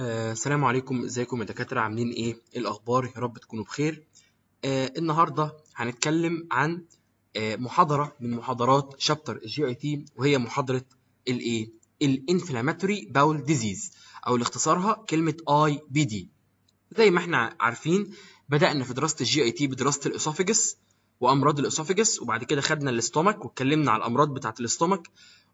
آه السلام عليكم ازيكم يا دكاتره عاملين إيه؟, ايه الاخبار يا رب تكونوا بخير آه النهارده هنتكلم عن آه محاضره من محاضرات شابتر الجي اي تي وهي محاضره الايه الانفلاماتوري باول ديزيز او الاختصارها كلمه اي بي دي زي ما احنا عارفين بدانا في دراسه الجي اي تي بدراسه الاسوفيجس وامراض الاسوفيجس وبعد كده خدنا الاستومك واتكلمنا على الامراض بتاعه الاستومك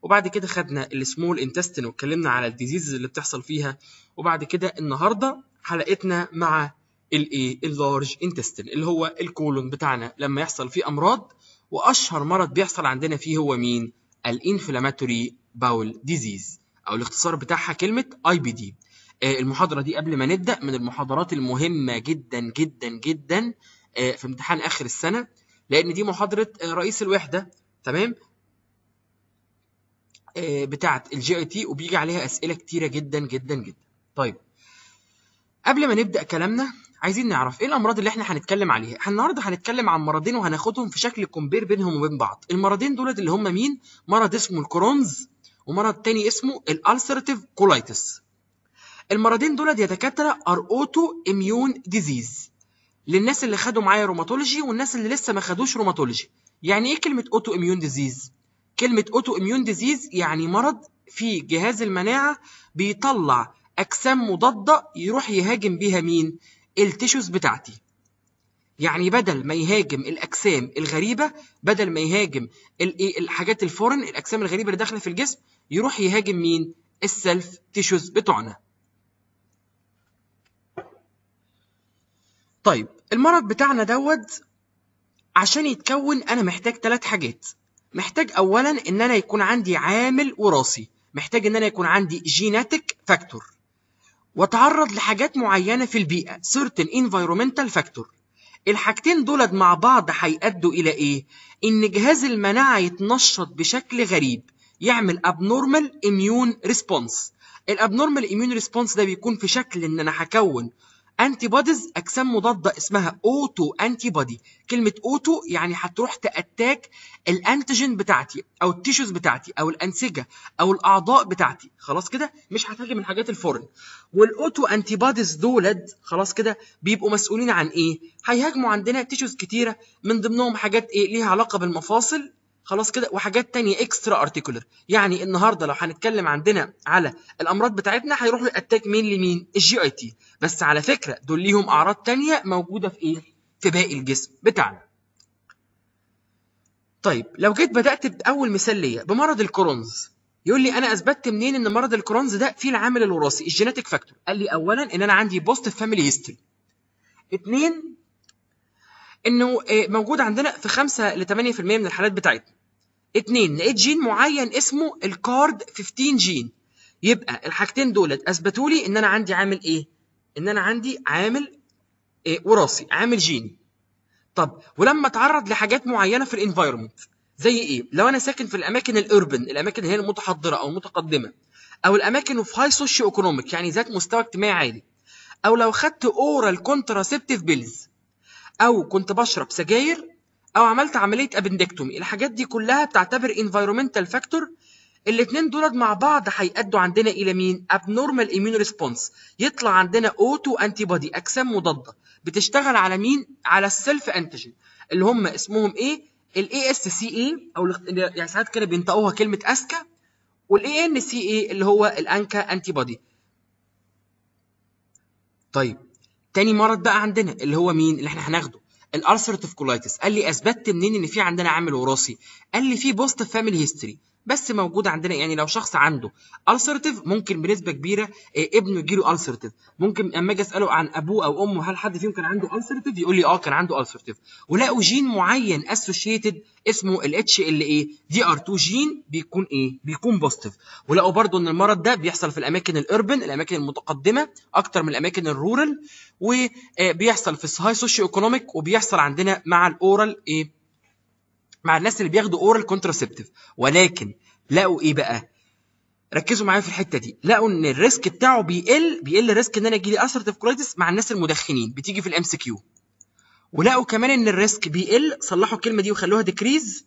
وبعد كده خدنا السمول انتستين واتكلمنا على الديزيز اللي بتحصل فيها وبعد كده النهارده حلقتنا مع الايه اللارج انتستين اللي هو الكولون بتاعنا لما يحصل فيه امراض واشهر مرض بيحصل عندنا فيه هو مين الانفلاماتوري باول ديزيز او الاختصار بتاعها كلمه اي بي دي المحاضره دي قبل ما نبدا من المحاضرات المهمه جدا جدا جدا آه، في امتحان اخر السنه لان دي محاضره آه، رئيس الوحده تمام آه، بتاعه الجي اي تي وبيجي عليها اسئله كتيره جدا جدا جدا طيب قبل ما نبدا كلامنا عايزين نعرف ايه الامراض اللي احنا هنتكلم عليها النهارده هنتكلم عن مرضين وهناخدهم في شكل كومبير بينهم وبين بعض المرضين دولت اللي هم مين مرض اسمه الكرونز ومرض تاني اسمه الالسرتيف كولايتس المرضين دولت يا دكاتره ار اوتو اميون ديزيز للناس اللي خدوا معايا روماتولوجي والناس اللي لسه ما خدوش روماتولوجي يعني ايه كلمه اوتو اميون ديزيز كلمة اوتو اميون ديزيز يعني مرض في جهاز المناعة بيطلع أجسام مضادة يروح يهاجم بيها مين؟ التيشوز بتاعتي. يعني بدل ما يهاجم الأجسام الغريبة، بدل ما يهاجم إيه، الحاجات الفورن، الأجسام الغريبة اللي داخلة في الجسم، يروح يهاجم مين؟ السيلف تيشوز بتوعنا. طيب المرض بتاعنا دوت عشان يتكون أنا محتاج ثلاث حاجات. محتاج اولا ان انا يكون عندي عامل وراثي محتاج ان انا يكون عندي جيناتيك فاكتور واتعرض لحاجات معينه في البيئه سيرتن انفايرومنتال فاكتور الحاجتين دولت مع بعض هيأدوا الى ايه ان جهاز المناعه يتنشط بشكل غريب يعمل ابنورمال اميون ريسبونس الابنورمال اميون ريسبونس ده بيكون في شكل ان انا هكون انتي بوديز اجسام مضاده اسمها اوتو انتي بودي كلمه اوتو يعني هتروح تاتاك الانتيجين بتاعتي او التيشوز بتاعتي او الانسجه او الاعضاء بتاعتي خلاص كده مش هتهاجم الحاجات الفورن والاوتو انتي بوديز دولت خلاص كده بيبقوا مسؤولين عن ايه هيهاجموا عندنا تيشوز كتيره من ضمنهم حاجات ايه ليها علاقه بالمفاصل خلاص كده وحاجات تانية اكسترا ارتيكولر يعني النهارده لو هنتكلم عندنا على الامراض بتاعتنا هيروح له الاتاك مين لمين الجي اي تي بس على فكره دول ليهم اعراض تانية موجوده في ايه في باقي الجسم بتاعنا طيب لو جيت بدات باول مثال ليا بمرض الكرونز يقول لي انا اثبتت منين ان مرض الكرونز ده فيه العامل الوراثي الجيناتيك فاكتور قال لي اولا ان انا عندي بوست فاميلي هيستوري اتنين انه آه، موجود عندنا في 5 ل 8% من الحالات بتاعتنا اتنين لقيت جين معين اسمه الكارد 15 جين يبقى الحاجتين دولت اثبتوا لي ان انا عندي عامل ايه؟ ان انا عندي عامل إيه وراثي عامل جيني. طب ولما اتعرض لحاجات معينه في الانفايرمنت زي ايه؟ لو انا ساكن في الاماكن الاوربن الاماكن اللي هي المتحضره او المتقدمه او الاماكن في هاي سوشيو ايكونوميك يعني ذات مستوى اجتماعي عالي او لو خدت اورال كونتراسبتيف بيلز او كنت بشرب سجاير او عملت عمليه ابندكتومي الحاجات دي كلها بتعتبر انفايرومنتال فاكتور الاثنين دولت مع بعض هيأدوا عندنا الى مين ابنورمال immune ريسبونس يطلع عندنا اوتو انتي بودي اجسام مضاده بتشتغل على مين على السيلف انتيجين اللي هم اسمهم ايه الاي اس سي اي او يعني ساعات كده بينطقوها كلمه اسكا والاي ان سي اي e اللي هو الانكا انتي بودي طيب تاني مرض بقى عندنا اللي هو مين اللي احنا هناخده الارثرتيف كولايتس قال لي اثبتت منين ان في عندنا عامل وراثي قال لي في بوست فاميلي هيستوري بس موجود عندنا يعني لو شخص عنده السرتيف ممكن بنسبه كبيره آه، ابنه يجيله السرتيف ممكن اما اجي اساله عن ابوه او امه هل حد فيهم كان عنده السرتيف يقول لي اه كان عنده السرتيف ولقوا جين معين اسوشيتد اسمه الاتش ال اي دي ار 2 جين بيكون ايه بيكون بوزيتيف ولقوا برضو ان المرض ده بيحصل في الاماكن الاوربن الاماكن المتقدمه اكتر من الاماكن الرورال وبيحصل آه، في الهاي سوشيو ايكونوميك وبيحصل عندنا مع الاورال ايه مع الناس اللي بياخدوا اورال كونتراسبتيف ولكن لقوا ايه بقى ركزوا معايا في الحته دي لقوا ان الريسك بتاعه بيقل بيقل الريسك ان انا يجي لي اسرتيف كولايتس مع الناس المدخنين بتيجي في الام سي كيو ولقوا كمان ان الريسك بيقل صلحوا الكلمه دي وخلوها ديكريز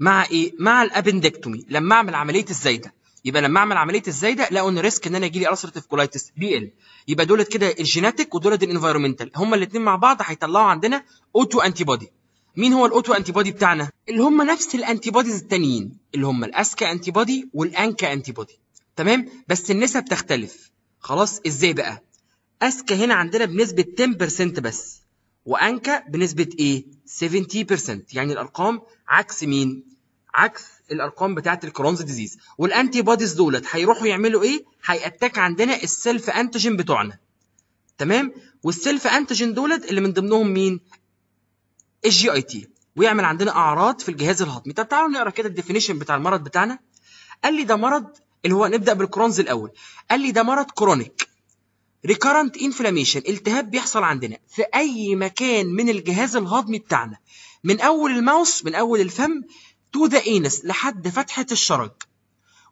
مع ايه مع الابندكتومي لما اعمل عمليه الزايده يبقى لما اعمل عمليه الزايده لاقوا ان ريسك ان انا يجي لي السرتيف كولايتس بي ال يبقى دولت كده الجيناتيك ودولت الانفايرمنتال هما الاثنين مع بعض هيطلعوا عندنا اوتو انتي بودي مين هو الاوتو انتي بودي بتاعنا اللي هم نفس الانتي بوديز التانيين اللي هم الاسكا انتي بودي والانكا انتي بودي تمام بس النسب تختلف خلاص ازاي بقى اسكا هنا عندنا بنسبه 10% بس وانكا بنسبه ايه 70% يعني الارقام عكس مين عكس الارقام بتاعه الكرونز ديزيز والانتي بوديز دولت هيروحوا يعملوا ايه هياتاك عندنا السيلف انتيجين بتوعنا تمام والسيلف انتيجين دولت اللي من ضمنهم مين الجي اي تي ويعمل عندنا اعراض في الجهاز الهضمي طب تعالوا نقرا كده الديفينيشن بتاع المرض بتاعنا قال لي ده مرض اللي هو نبدا بالكرونز الاول قال لي ده مرض كرونيك ريكارنت انفلاميشن التهاب بيحصل عندنا في اي مكان من الجهاز الهضمي بتاعنا من اول الماوس من اول الفم to the anus لحد فتحة الشرج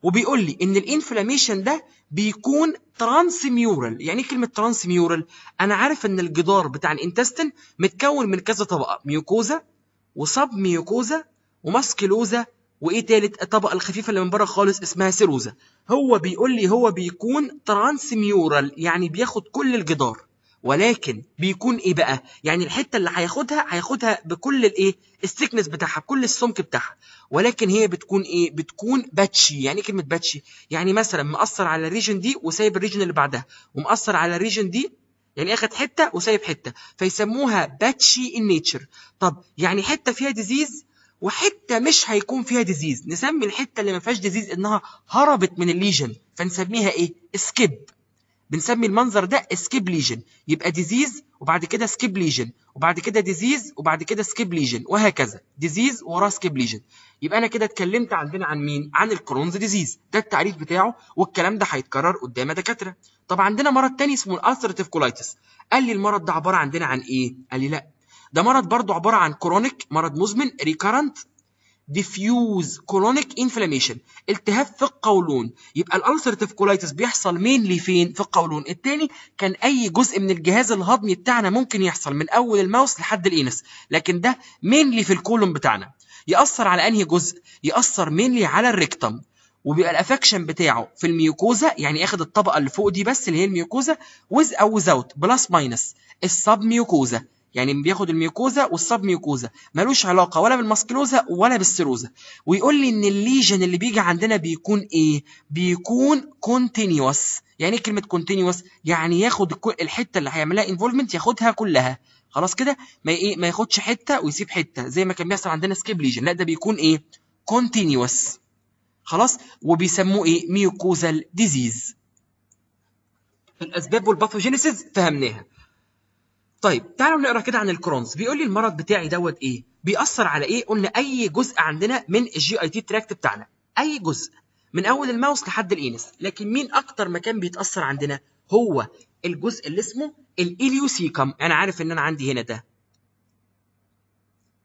وبيقول لي ان الانفلاميشن ده بيكون ترانسميورال يعني ايه كلمه ترانسميورال انا عارف ان الجدار بتاع الانتستين متكون من كذا طبقه ميوكوزا وصب ميوكوزا وماسكلوزا وايه تالت الطبقه الخفيفه اللي من بره خالص اسمها سيروزا هو بيقول لي هو بيكون ترانسميورال يعني بياخد كل الجدار ولكن بيكون ايه بقى يعني الحته اللي هياخدها هياخدها بكل الايه السكنس بتاعها بكل السمك بتاعها ولكن هي بتكون ايه بتكون باتشي يعني ايه كلمه باتشي يعني مثلا مأثر على الريجن دي وسايب الريجن اللي بعدها ومأثر على الريجن دي يعني اخد حته وسايب حته فيسموها باتشي ان نيتشر طب يعني حته فيها ديزيز وحته مش هيكون فيها ديزيز نسمي الحته اللي ما فيهاش ديزيز انها هربت من الليجن فنسميها ايه سكيب بنسمي المنظر ده سكيب ليجن يبقى ديزيز وبعد كده سكيب ليجن وبعد كده ديزيز وبعد كده سكيب ليجن وهكذا ديزيز وراه سكيب ليجن يبقى انا كده اتكلمت عندنا عن مين عن الكرونز ديزيز ده التعريف بتاعه والكلام ده هيتكرر قدام دكاتره طب عندنا مرض تاني اسمه الالتراتيف كولايتس قال لي المرض ده عباره عندنا عن ايه قال لي لا ده مرض برضه عباره عن كرونيك مرض مزمن ريكارنت diffuse colonic inflammation التهاب في القولون يبقى الالسرتيف كولايتس بيحصل مينلي فين في القولون التاني كان اي جزء من الجهاز الهضمي بتاعنا ممكن يحصل من اول الماوس لحد الانس لكن ده مينلي في الكولون بتاعنا ياثر على انهي جزء ياثر مينلي على الريكتم وبيبقى الافكشن بتاعه في الميوكوزا يعني اخد الطبقه اللي فوق دي بس اللي هي الميوكوزا ويز او اوت بلس ماينس السب ميوكوزا يعني بياخد الميوكوزا والسب ميوكوزا ملوش علاقه ولا بالماسكلوزا ولا بالسيروزا ويقول لي ان الليجن اللي بيجي عندنا بيكون ايه بيكون كونتينيوس يعني ايه كلمه كونتينيوس يعني ياخد الحته اللي هيعملها انفولفمنت ياخدها كلها خلاص كده ما ايه ما ياخدش حته ويسيب حته زي ما كان بيحصل عندنا سكيب ليجن لا ده بيكون ايه كونتينيوس خلاص وبيسموه ايه ميوكوزال ديزيز الاسباب والباثوجينيسيس فهمناها طيب تعالوا نقرا كده عن الكرونز بيقول لي المرض بتاعي دوت ايه بيأثر على ايه قلنا اي جزء عندنا من الجي اي تي تراكت بتاعنا اي جزء من اول الماوس لحد الانس لكن مين اكتر مكان بيتأثر عندنا هو الجزء اللي اسمه الاليوسيكم انا عارف ان انا عندي هنا ده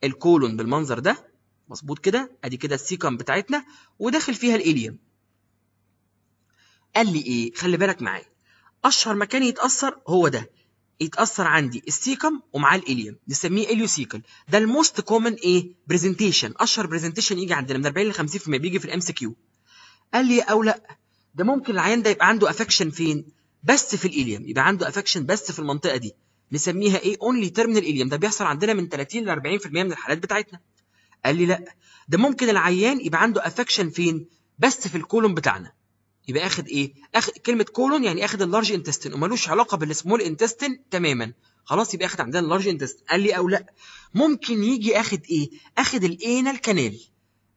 الكولون بالمنظر ده مظبوط كده ادي كده السيكم بتاعتنا وداخل فيها الاليوم قال لي ايه خلي بالك معايا اشهر مكان يتاثر هو ده يتاثر عندي السيكم ومعاه الاليوم نسميه اليوسيكل ده الموست كومن ايه برزنتيشن اشهر برزنتيشن يجي عندنا من 40 ل 50% بيجي في الام سي كيو قال لي او لا ده ممكن العيان ده يبقى عنده افكشن فين بس في الاليوم يبقى عنده افكشن بس في المنطقه دي نسميها ايه اونلي تيرمينال اليوم ده بيحصل عندنا من 30 ل 40% من الحالات بتاعتنا قال لي لا ده ممكن العيان يبقى عنده افكشن فين بس في الكولوم بتاعنا يبقى اخد ايه اخد كلمه كولون يعني اخد اللارج انتستين وملوش علاقه بالسمول انتستين تماما خلاص يبقى اخد عندنا اللارج انتستين قال لي او لا ممكن يجي اخد ايه اخد الانال كانال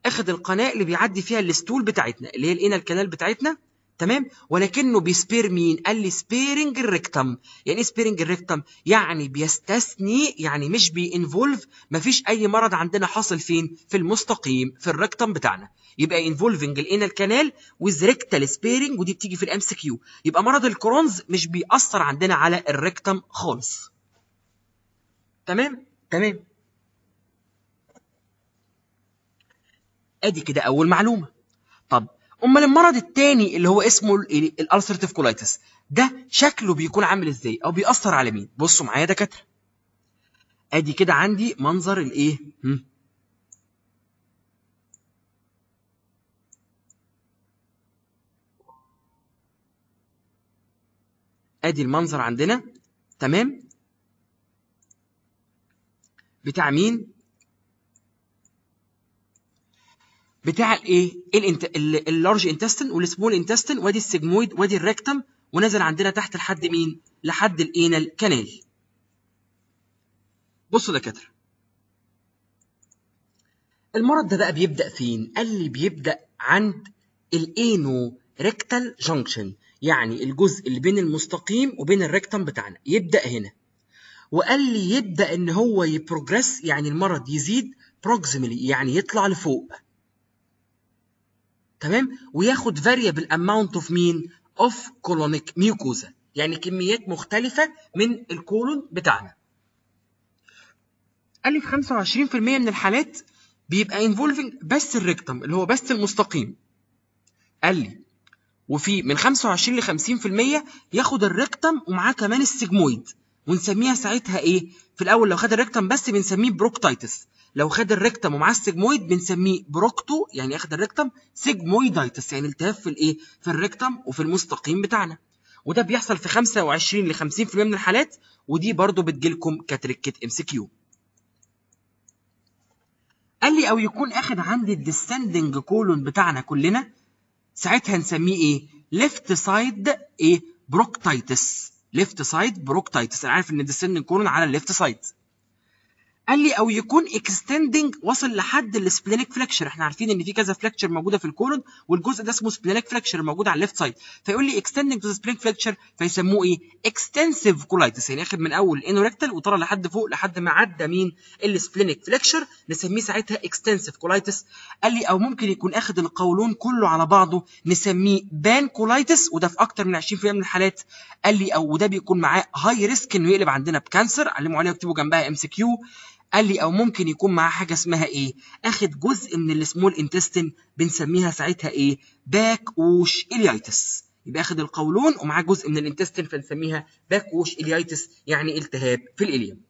اخد القناه اللي بيعدي فيها الاستول بتاعتنا اللي هي الانال كانال بتاعتنا تمام ولكنه بيسبير مين قال لي سبيرنج الريكتم يعني ايه سبيرنج الريكتم يعني بيستثني يعني مش بينفولف مفيش اي مرض عندنا حاصل فين في المستقيم في الريكتم بتاعنا يبقى انفولفنج الانال كانال ويز ريكتال سبيرنج ودي بتيجي في الام سي كيو يبقى مرض الكرونز مش بيأثر عندنا على الريكتم خالص تمام تمام ادي كده اول معلومه امال المرض الثاني اللي هو اسمه الالسرتيف كولايتس ده شكله بيكون عامل ازاي او بيأثر على مين بصوا معايا دكاتره ادي كده عندي منظر الايه ادي المنظر عندنا تمام بتاع مين بتاع الايه الانت... اللارج انتستن والسمول انتستن وادي السجمويد وادي الريكتم ونزل عندنا تحت لحد مين لحد الانال كانال بصوا يا دكاتره المرض ده بقى بيبدا فين قال لي بيبدا عند الانو ريكتال جانكشن يعني الجزء اللي بين المستقيم وبين الريكتم بتاعنا يبدا هنا وقال لي يبدا ان هو يبروجريس يعني المرض يزيد بروكسيملي يعني يطلع لفوق تمام وياخد فاريبل اماونت اوف مين اوف كولونيك ميوكوزا يعني كميات مختلفة من الكولون بتاعنا قال لي في 25% من الحالات بيبقى انفولفنج بس الريكتم اللي هو بس المستقيم قال لي وفي من 25 ل 50% ياخد الريكتم ومعاه كمان السيجمويد ونسميها ساعتها ايه في الاول لو خد الريكتم بس بنسميه بروكتايتس لو خد الريكتم ومعاه السجمويد بنسميه بروكتو يعني اخد الريكتم سجمويدايتس يعني التهاب في الايه في الريكتم وفي المستقيم بتاعنا وده بيحصل في 25 ل 50% من الحالات ودي برضو بتجيلكم كتركه ام سي كيو قال لي او يكون اخد عندي الديسندنج كولون بتاعنا كلنا ساعتها نسميه ايه ليفت سايد ايه بروكتايتس ليفت سايد بروكتايتس انا عارف ان الديسندنج كولون على الليفت سايد قال لي او يكون اكستندنج وصل لحد السبلينيك فليكشر احنا عارفين ان في كذا فليكشر موجوده في الكولون والجزء ده اسمه سبلينيك فليكشر موجود على الليفت سايد فيقول لي اكستندنج تو سبلينيك فليكشر فيسموه ايه اكستنسيف كولايتس يعني اخد من اول الانوريكتال وطلع لحد فوق لحد ما عدى مين السبلينيك فليكشر نسميه ساعتها اكستنسيف كولايتس قال لي او ممكن يكون اخد القولون كله على بعضه نسميه بان كولايتس وده في اكتر من 20% من الحالات قال لي او وده بيكون معاه هاي ريسك انه يقلب عندنا بكانسر علموا عليها واكتبوا جنبها ام سي كيو قال لي او ممكن يكون معاه حاجه اسمها ايه اخد جزء من السمول انتستين بنسميها ساعتها ايه باك ووش اليايتس يبقى اخد القولون ومعاه جزء من الانتستين فنسميها باك ووش اليايتس يعني التهاب في الاليم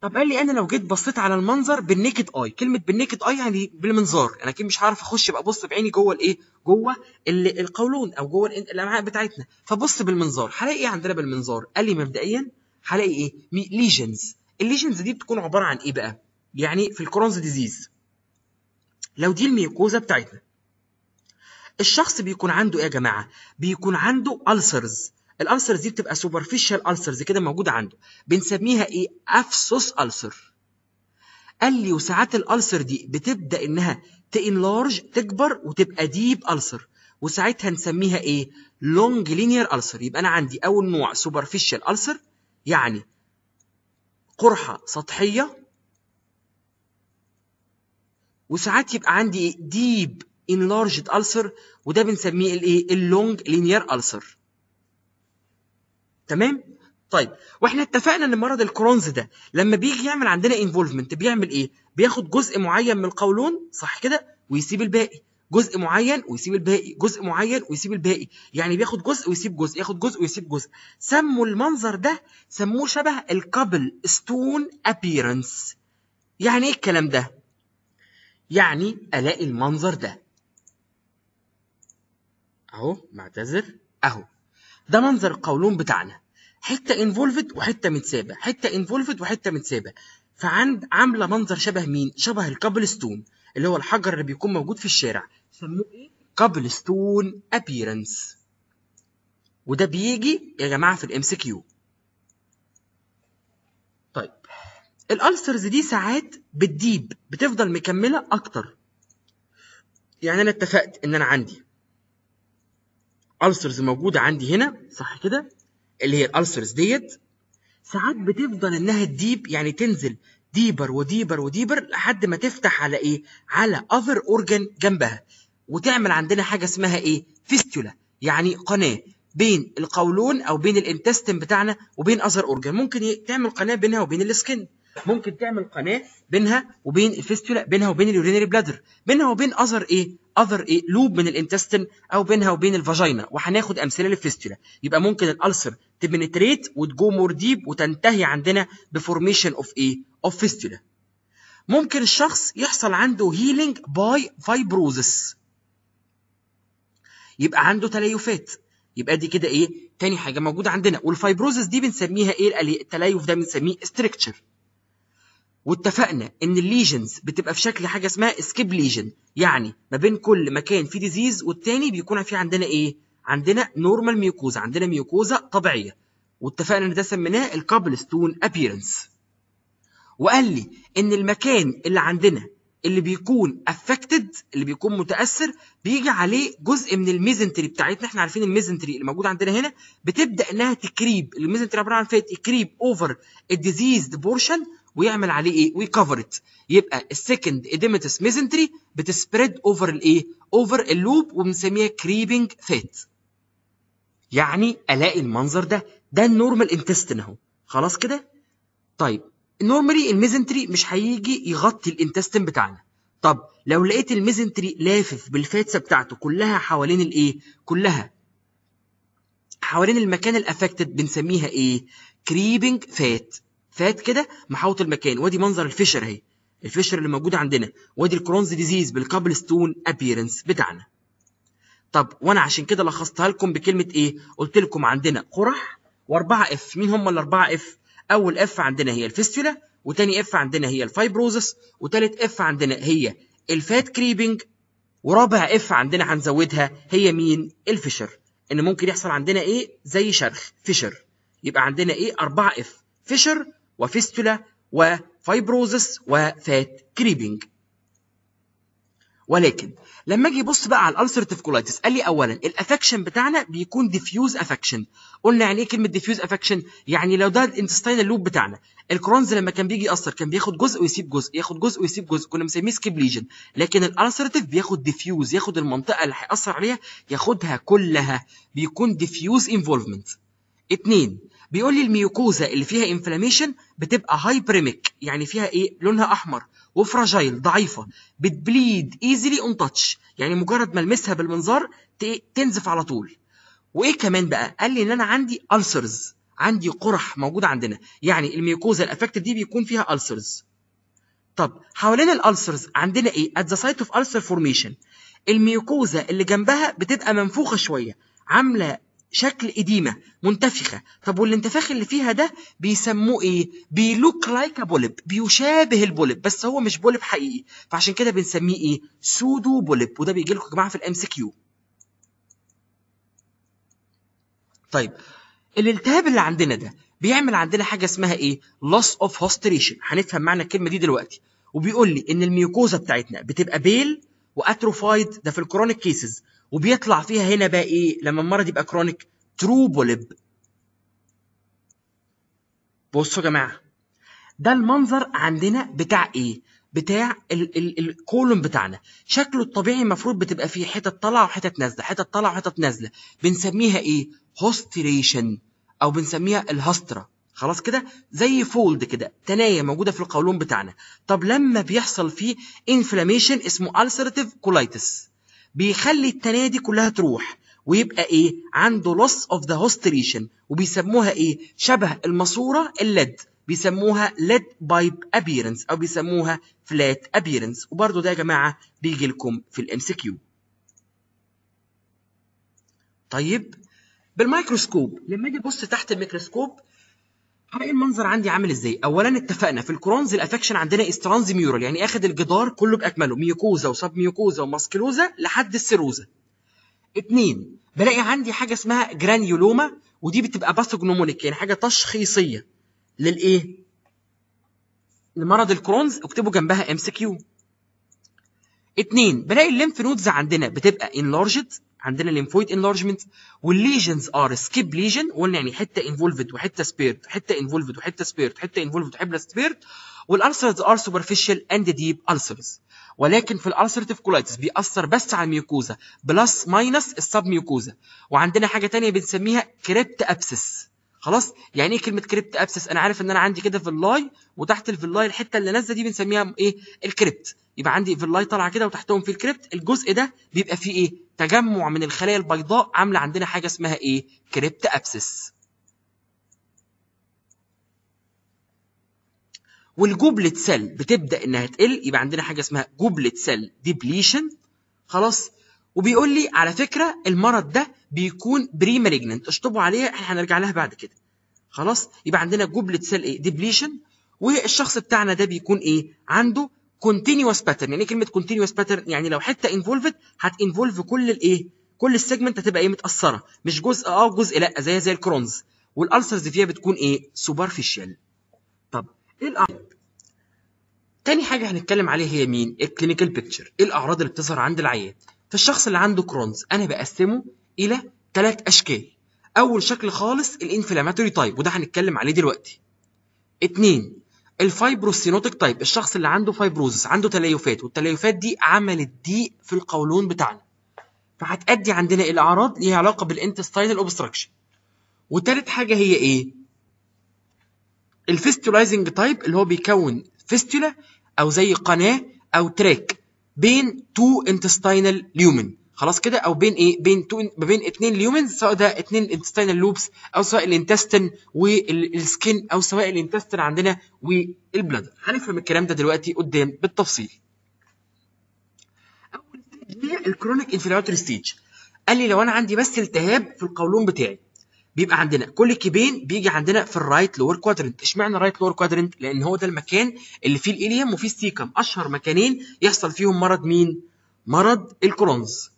طب قال لي انا لو جيت بصيت على المنظر بالنيكد اي كلمه بالنيكد اي يعني بالمنظار انا اكيد مش هعرف اخش ابقى ابص بعيني جوه الايه جوه القولون او جوه الامعاء بتاعتنا فبص بالمنظار هلاقي ايه عندنا بالمنظار قال لي مبدئيا هلاقي ايه ليجنز الليجنز دي بتكون عباره عن ايه بقى يعني في الكرونز ديزيز لو دي الميكوزا بتاعتنا الشخص بيكون عنده ايه يا جماعه بيكون عنده ألسرز الألسرز دي بتبقى سوبرفيشال ألسرز كده موجوده عنده بنسميها ايه افسوس ألسر قال لي وساعات الألسر دي بتبدا انها تنلارج تكبر وتبقى ديب ألسر وساعتها نسميها ايه لونج لينير ألسر يبقى انا عندي اول نوع سوبرفيشال ألسر يعني قرحة سطحية وساعات يبقى عندي ديب انلارجد ألسر وده بنسميه الايه اللونج لينير ألسر تمام طيب واحنا اتفقنا ان مرض الكرونز ده لما بيجي يعمل عندنا انفولفمنت بيعمل ايه بياخد جزء معين من القولون صح كده ويسيب الباقي جزء معين ويسيب الباقي جزء معين ويسيب الباقي يعني بياخد جزء ويسيب جزء ياخد جزء ويسيب جزء سموا المنظر ده سموه شبه الكابل ستون ابييرنس يعني ايه الكلام ده يعني الاقي المنظر ده اهو معتذر اهو ده منظر القولون بتاعنا حته انفولفد وحته متسابه حته انفولفد وحته متسابه فعند عامله منظر شبه مين شبه الكابل ستون اللي هو الحجر اللي بيكون موجود في الشارع سموه ايه ستون ابييرنس وده بيجي يا جماعه في الام سي كيو طيب الالسترز دي ساعات بتديب بتفضل مكمله اكتر يعني انا اتفقت ان انا عندي الالسرز موجوده عندي هنا صح كده اللي هي الالسرز ديت ساعات بتفضل انها تديب يعني تنزل ديبر وديبر وديبر لحد ما تفتح على ايه على اذر اورجن جنبها وتعمل عندنا حاجه اسمها ايه فيستولا يعني قناه بين القولون او بين الانتستين بتاعنا وبين اذر اورجن إيه؟ ممكن تعمل قناه بينها وبين السكن ممكن تعمل قناه بينها وبين الفيستولا بينها وبين اليورينري بلادر بينها وبين اذر ايه اذر ايه لوب من الانتستين او بينها وبين الفاجينا وهناخد امثله للفيستولا يبقى ممكن الالسر تبنتريت وتجو مور ديب وتنتهي عندنا بفورميشن اوف ايه اوف فيستولا ممكن الشخص يحصل عنده هيلينج باي fibrosis يبقى عنده تليفات يبقى دي كده ايه تاني حاجه موجوده عندنا والفايبروزس دي بنسميها ايه التليف ده بنسميه استركتشر واتفقنا ان الليجنز بتبقى في شكل حاجه اسمها سكيب ليجن يعني ما بين كل مكان في ديزيز والتاني بيكون في عندنا ايه عندنا نورمال ميوكوزا عندنا ميوكوزا طبيعيه واتفقنا ان ده سميناه الكابلستون ابييرنس وقال لي ان المكان اللي عندنا اللي بيكون افكتد اللي بيكون متاثر بيجي عليه جزء من الميزنتري بتاعتنا احنا عارفين الميزنتري اللي موجود عندنا هنا بتبدا انها تكريب الميزنتري عباره عن فات يكريب اوفر الديزيزد بورشن ويعمل عليه ايه ويكفر ات يبقى السكند اديمتس ميزنتري بتسبريد اوفر الايه اوفر اللوب وبنسميها كريبنج فات يعني الاقي المنظر ده ده النورمال انتستين اهو خلاص كده طيب نورمالي الميزنتري مش هيجي يغطي الانتستين بتاعنا طب لو لقيت الميزنتري لافف بالفاتسه بتاعته كلها حوالين الايه كلها حوالين المكان الافكتد بنسميها ايه كريبنج فات فات كده محاوط المكان وادي منظر الفشر اهي الفشر اللي موجود عندنا وادي الكرونز ديزيز بالكابل ستون ابييرنس بتاعنا طب وانا عشان كده لخصتها لكم بكلمه ايه قلت لكم عندنا قرح واربعه اف مين هم الاربعه اف اول اف عندنا هي الفيستولا وتاني اف عندنا هي الفايبروزس وتالت اف عندنا هي الفات كريبنج ورابع اف عندنا هنزودها هي مين الفشر ان ممكن يحصل عندنا ايه زي شرخ فشر يبقى عندنا ايه اربعة اف فشر وفيستولا وفايبروزس وفات كريبنج ولكن لما اجي ابص بقى على الالسرتيف كولايتس قال لي اولا الافكشن بتاعنا بيكون ديفيوز افكشن قلنا يعني ايه كلمه ديفيوز افكشن يعني لو ده الانتستاينال لوب بتاعنا الكرونز لما كان بيجي ياثر كان بياخد جزء ويسيب جزء ياخد جزء ويسيب جزء كنا بنسميه سكيب ليجن لكن الالسرتيف بياخد ديفيوز ياخد المنطقه اللي هياثر عليها ياخدها كلها بيكون ديفيوز انفولفمنت اثنين بيقول لي الميوكوزا اللي فيها انفلاميشن بتبقى هايبريميك يعني فيها ايه لونها احمر وفراجايل ضعيفه بتبليد ايزلي اون تاتش يعني مجرد ما المسها بالمنظار تنزف على طول وايه كمان بقى قال لي ان انا عندي السرز عندي قرح موجوده عندنا يعني الميوكوزا الافكت دي بيكون فيها السرز طب حوالين الالسرز عندنا ايه at the site of السر formation الميوكوزا اللي جنبها بتبقى منفوخه شويه عامله شكل إديمة منتفخة طب والانتفاخ اللي فيها ده بيسموه إيه بيلوك لايك بولب بيشابه البولب بس هو مش بولب حقيقي فعشان كده بنسميه إيه سودو بولب وده بيجي لكم يا جماعة في الام سي كيو طيب الالتهاب اللي عندنا ده بيعمل عندنا حاجة اسمها إيه loss of hostration هنفهم معنى الكلمة دي دلوقتي وبيقول لي إن الميوكوزا بتاعتنا بتبقى بيل واتروفايد ده في الكرونيك كيسز وبيطلع فيها هنا بقى ايه لما المرض يبقى كرونيك ترو بوليب بصوا يا جماعه ده المنظر عندنا بتاع ايه بتاع الكولوم بتاعنا شكله الطبيعي المفروض بتبقى فيه حتت طالعه وحتت نازله حتت طالعه وحتت نازله بنسميها ايه هوستريشن او بنسميها الهستره خلاص كده زي فولد كده تنايه موجوده في القولون بتاعنا طب لما بيحصل فيه انفلاميشن اسمه ulcerative colitis بيخلي التنية دي كلها تروح ويبقى ايه عنده لوس اوف ذا هوستريشن وبيسموها ايه شبه الماسوره الليد بيسموها ليد بايب appearance او بيسموها فلات appearance وبرده ده يا جماعه بيجي لكم في الام سي كيو طيب بالميكروسكوب لما اجي ابص تحت الميكروسكوب هلاقي المنظر عندي عامل ازاي اولا اتفقنا في الكرونز الافكشن عندنا استرانز ميورال يعني اخد الجدار كله باكمله ميوكوزا وسب ميوكوزا وماسكلوزا لحد السيروزا اتنين بلاقي عندي حاجه اسمها جرانيولوما ودي بتبقى باثوجنومونيك يعني حاجه تشخيصيه للايه لمرض الكرونز اكتبوا جنبها ام سي كيو اتنين بلاقي الليمف نودز عندنا بتبقى انلارجد عندنا الليمفويد انلارجمنت والليجنز ار سكيب ليجن قلنا يعني حته انفولفد وحته سبيرت حته انفولفد وحته سبيرت حته انفولفد وحته سبيرت والالسرز ار سوبرفيشال اند ديب السرز ولكن في الالسرتيف كولايتس بيأثر بس على الميوكوزا بلس ماينس السب ميوكوزا وعندنا حاجه ثانيه بنسميها كريبت ابسس خلاص يعني ايه كلمه كريبت ابسس انا عارف ان انا عندي كده في اللاي وتحت في اللاي الحته اللي نازله دي بنسميها ايه الكريبت يبقى عندي في اللاي طالعه كده وتحتهم في الكريبت الجزء ده بيبقى فيه ايه تجمع من الخلايا البيضاء عامله عندنا حاجه اسمها ايه كريبت ابسس والجوبلت سيل بتبدا انها تقل يبقى عندنا حاجه اسمها جوبلت سيل ديبليشن خلاص وبيقول لي على فكره المرض ده بيكون بري مالجننت اشطبوا عليها احنا هنرجع لها بعد كده خلاص يبقى عندنا جمله سيل ايه ديبليشن والشخص بتاعنا ده بيكون ايه عنده كونتينوس باترن يعني ايه كلمه كونتينوس باترن يعني لو حته انفولفد هتنفولف كل الايه كل السيجمنت هتبقى ايه متاثره مش جزء اه وجزء لا زي زي الكرونز والالسرز فيها بتكون ايه سوبرفيشال طب ايه الاعراض تاني حاجه هنتكلم عليها هي مين الكلينيكال بيكتشر ايه الاعراض اللي بتظهر عند العيان فالشخص اللي عنده كرونز انا بقسمه الى ثلاث اشكال اول شكل خالص الانفلاماتوري تايب وده هنتكلم عليه دلوقتي اتنين الفايبروسينوتيك تايب الشخص اللي عنده فايبروزس عنده تليفات والتليفات دي عملت ضيق في القولون بتاعنا فهتأدي عندنا الاعراض ليها علاقه بالانتستاينال اوبستراكشن وتالت حاجه هي ايه الفيستولايزنج تايب اللي هو بيكون فيستولا او زي قناه او تراك بين تو انتستينال ليومن خلاص كده او بين ايه بين تو ما بين اثنين ليومنز سواء ده اثنين انتستينال لوبس او سواء الانتستين والسكن او سواء الانتستين عندنا والبلد هنفهم الكلام ده دلوقتي قدام بالتفصيل اول ستيج الكرونيك انفلاماتوري ستيج قال لي لو انا عندي بس التهاب في القولون بتاعي بيبقى عندنا كل كيبين بيجي عندنا في الرايت لور كوادرنت اشمعنى الرايت لور كوادرنت لان هو ده المكان اللي فيه الاليم وفيه السيكم اشهر مكانين يحصل فيهم مرض مين مرض الكرونز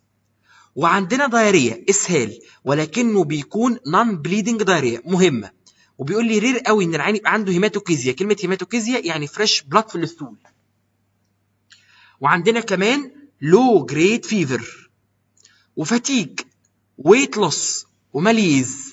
وعندنا دايريا اسهال ولكنه بيكون نون بليدنج دايريا مهمه وبيقول لي رير قوي ان العين يبقى عنده هيماتوكيزيا كلمه هيماتوكيزيا يعني فريش بلاد في الستول وعندنا كمان لو جريد فيفر وفاتيج ويت لوس وماليز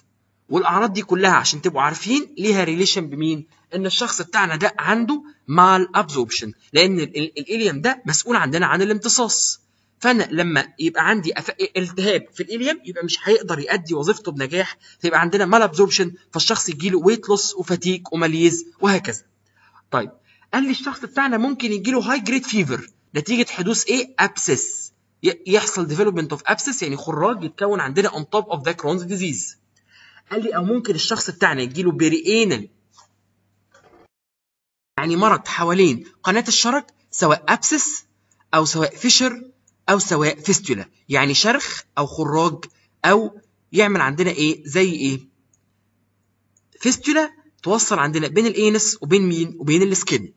والاعراض دي كلها عشان تبقوا عارفين ليها ريليشن بمين ان الشخص بتاعنا ده عنده مال ابزوربشن لان الاليم ده مسؤول عندنا عن الامتصاص فانا لما يبقى عندي التهاب في الاليم يبقى مش هيقدر يؤدي وظيفته بنجاح فيبقى عندنا مال ابزوربشن فالشخص يجي له ويت لوس وفاتيك وماليز وهكذا طيب قال لي الشخص بتاعنا ممكن يجي له هاي جريد فيفر نتيجه حدوث ايه ابسس يحصل ديفلوبمنت اوف ابسس يعني خراج يتكون عندنا اون توب اوف ذا كرونز ديزيز قال لي او ممكن الشخص بتاعنا يجيله بريئينال يعني مرض حوالين قناة الشرج سواء أبسس أو سواء فيشر أو سواء فيستولا يعني شرخ أو خراج أو يعمل عندنا إيه زي إيه فيستولا توصل عندنا بين الانس وبين مين وبين السكن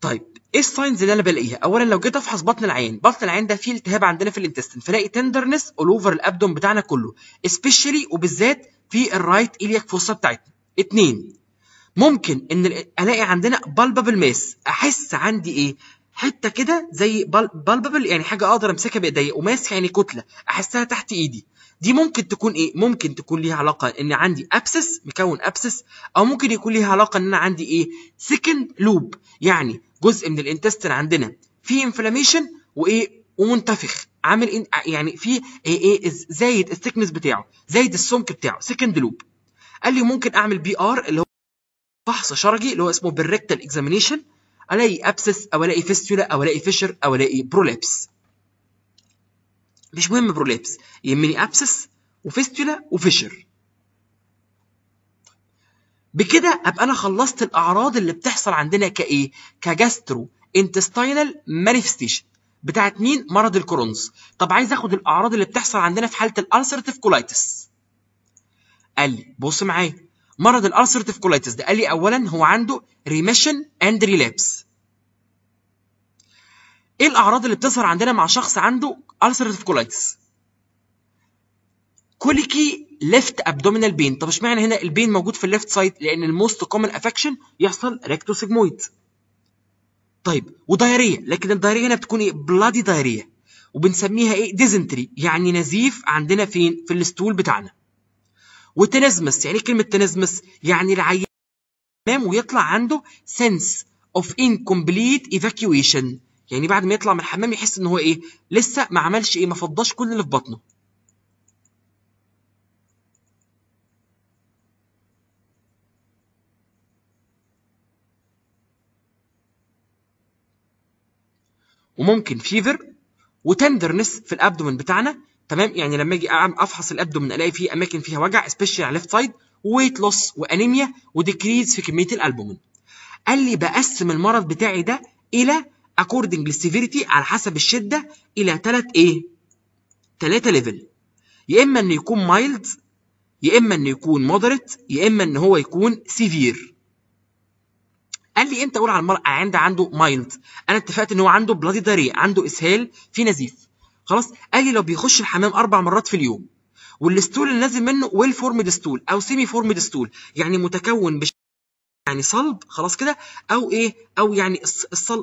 طيب ايه الساينز اللي انا بلاقيها؟ اولا لو جيت افحص بطن العين، بطن العين ده فيه التهاب عندنا في الانتستين، فلاقي تندرنس اول اوفر الابدوم بتاعنا كله، سبيشالي وبالذات في الرايت ايلياك فوسه بتاعتنا. اثنين ممكن ان الاقي عندنا بالبابل ماس، احس عندي ايه؟ حته كده زي بالبابل يعني حاجه اقدر امسكها بايديا، وماس يعني كتله، احسها تحت ايدي. دي ممكن تكون ايه ممكن تكون ليها علاقه ان عندي ابسس مكون ابسس او ممكن يكون ليها علاقه ان انا عندي ايه سكند لوب يعني جزء من الانتستين عندنا فيه انفلاميشن وايه ومنتفخ عامل يعني في ايه ايه زايد الثيكنس بتاعه زايد السمك بتاعه سكند لوب قال لي ممكن اعمل بي ار اللي هو فحص شرجي اللي هو اسمه بالريكتال اكزامينيشن الاقي ابسس او الاقي فيستولا او الاقي فيشر او الاقي برولابس مش مهم برولابس يهمني ابسس وفيستولا وفيشر بكده ابقى انا خلصت الاعراض اللي بتحصل عندنا كايه كجاسترو انتستاينال مانيفستيشن بتاعت مين مرض الكرونز طب عايز اخد الاعراض اللي بتحصل عندنا في حاله الالسرتيف كولايتس قال لي بص معايا مرض الالسرتيف كولايتس ده قال لي اولا هو عنده ريميشن اند ريلابس ايه الاعراض اللي بتظهر عندنا مع شخص عنده ulcerative colitis كوليكي ليفت ابدومينال بين طب اشمعنى هنا البين موجود في الليفت سايد لان الموست كومن افكشن يحصل ريكتو سيجمويد طيب ودايريا لكن الدايريا هنا بتكون ايه بلادي دايريا وبنسميها ايه ديزنتري يعني نزيف عندنا فين في الستول بتاعنا وتنزمس يعني ايه كلمه تنزمس يعني العيان ويطلع عنده sense of incomplete evacuation يعني بعد ما يطلع من الحمام يحس ان هو ايه لسه ما عملش ايه ما فضاش كل اللي في بطنه وممكن فيفر وتندرنس في الابدومن بتاعنا تمام يعني لما اجي افحص الابدومن الاقي فيه اماكن فيها وجع سبيشال على ليفت سايد وويت لوس وانيميا وديكريز في كميه الالبومين قال لي بقسم المرض بتاعي ده الى according للسيفيريتي على حسب الشده الى تلات ايه؟ تلاتة ليفل يا اما انه يكون مايلد يا اما انه يكون مودريت يا اما ان هو يكون سيفير قال لي امتى اقول على المرأة عند عنده مايلد انا اتفقت ان هو عنده بلادي داري عنده اسهال في نزيف خلاص قال لي لو بيخش الحمام اربع مرات في اليوم والستول اللي نازل منه ويل فورمد ستول او سيمي فورمد ستول يعني متكون بش يعني صلب خلاص كده او ايه او يعني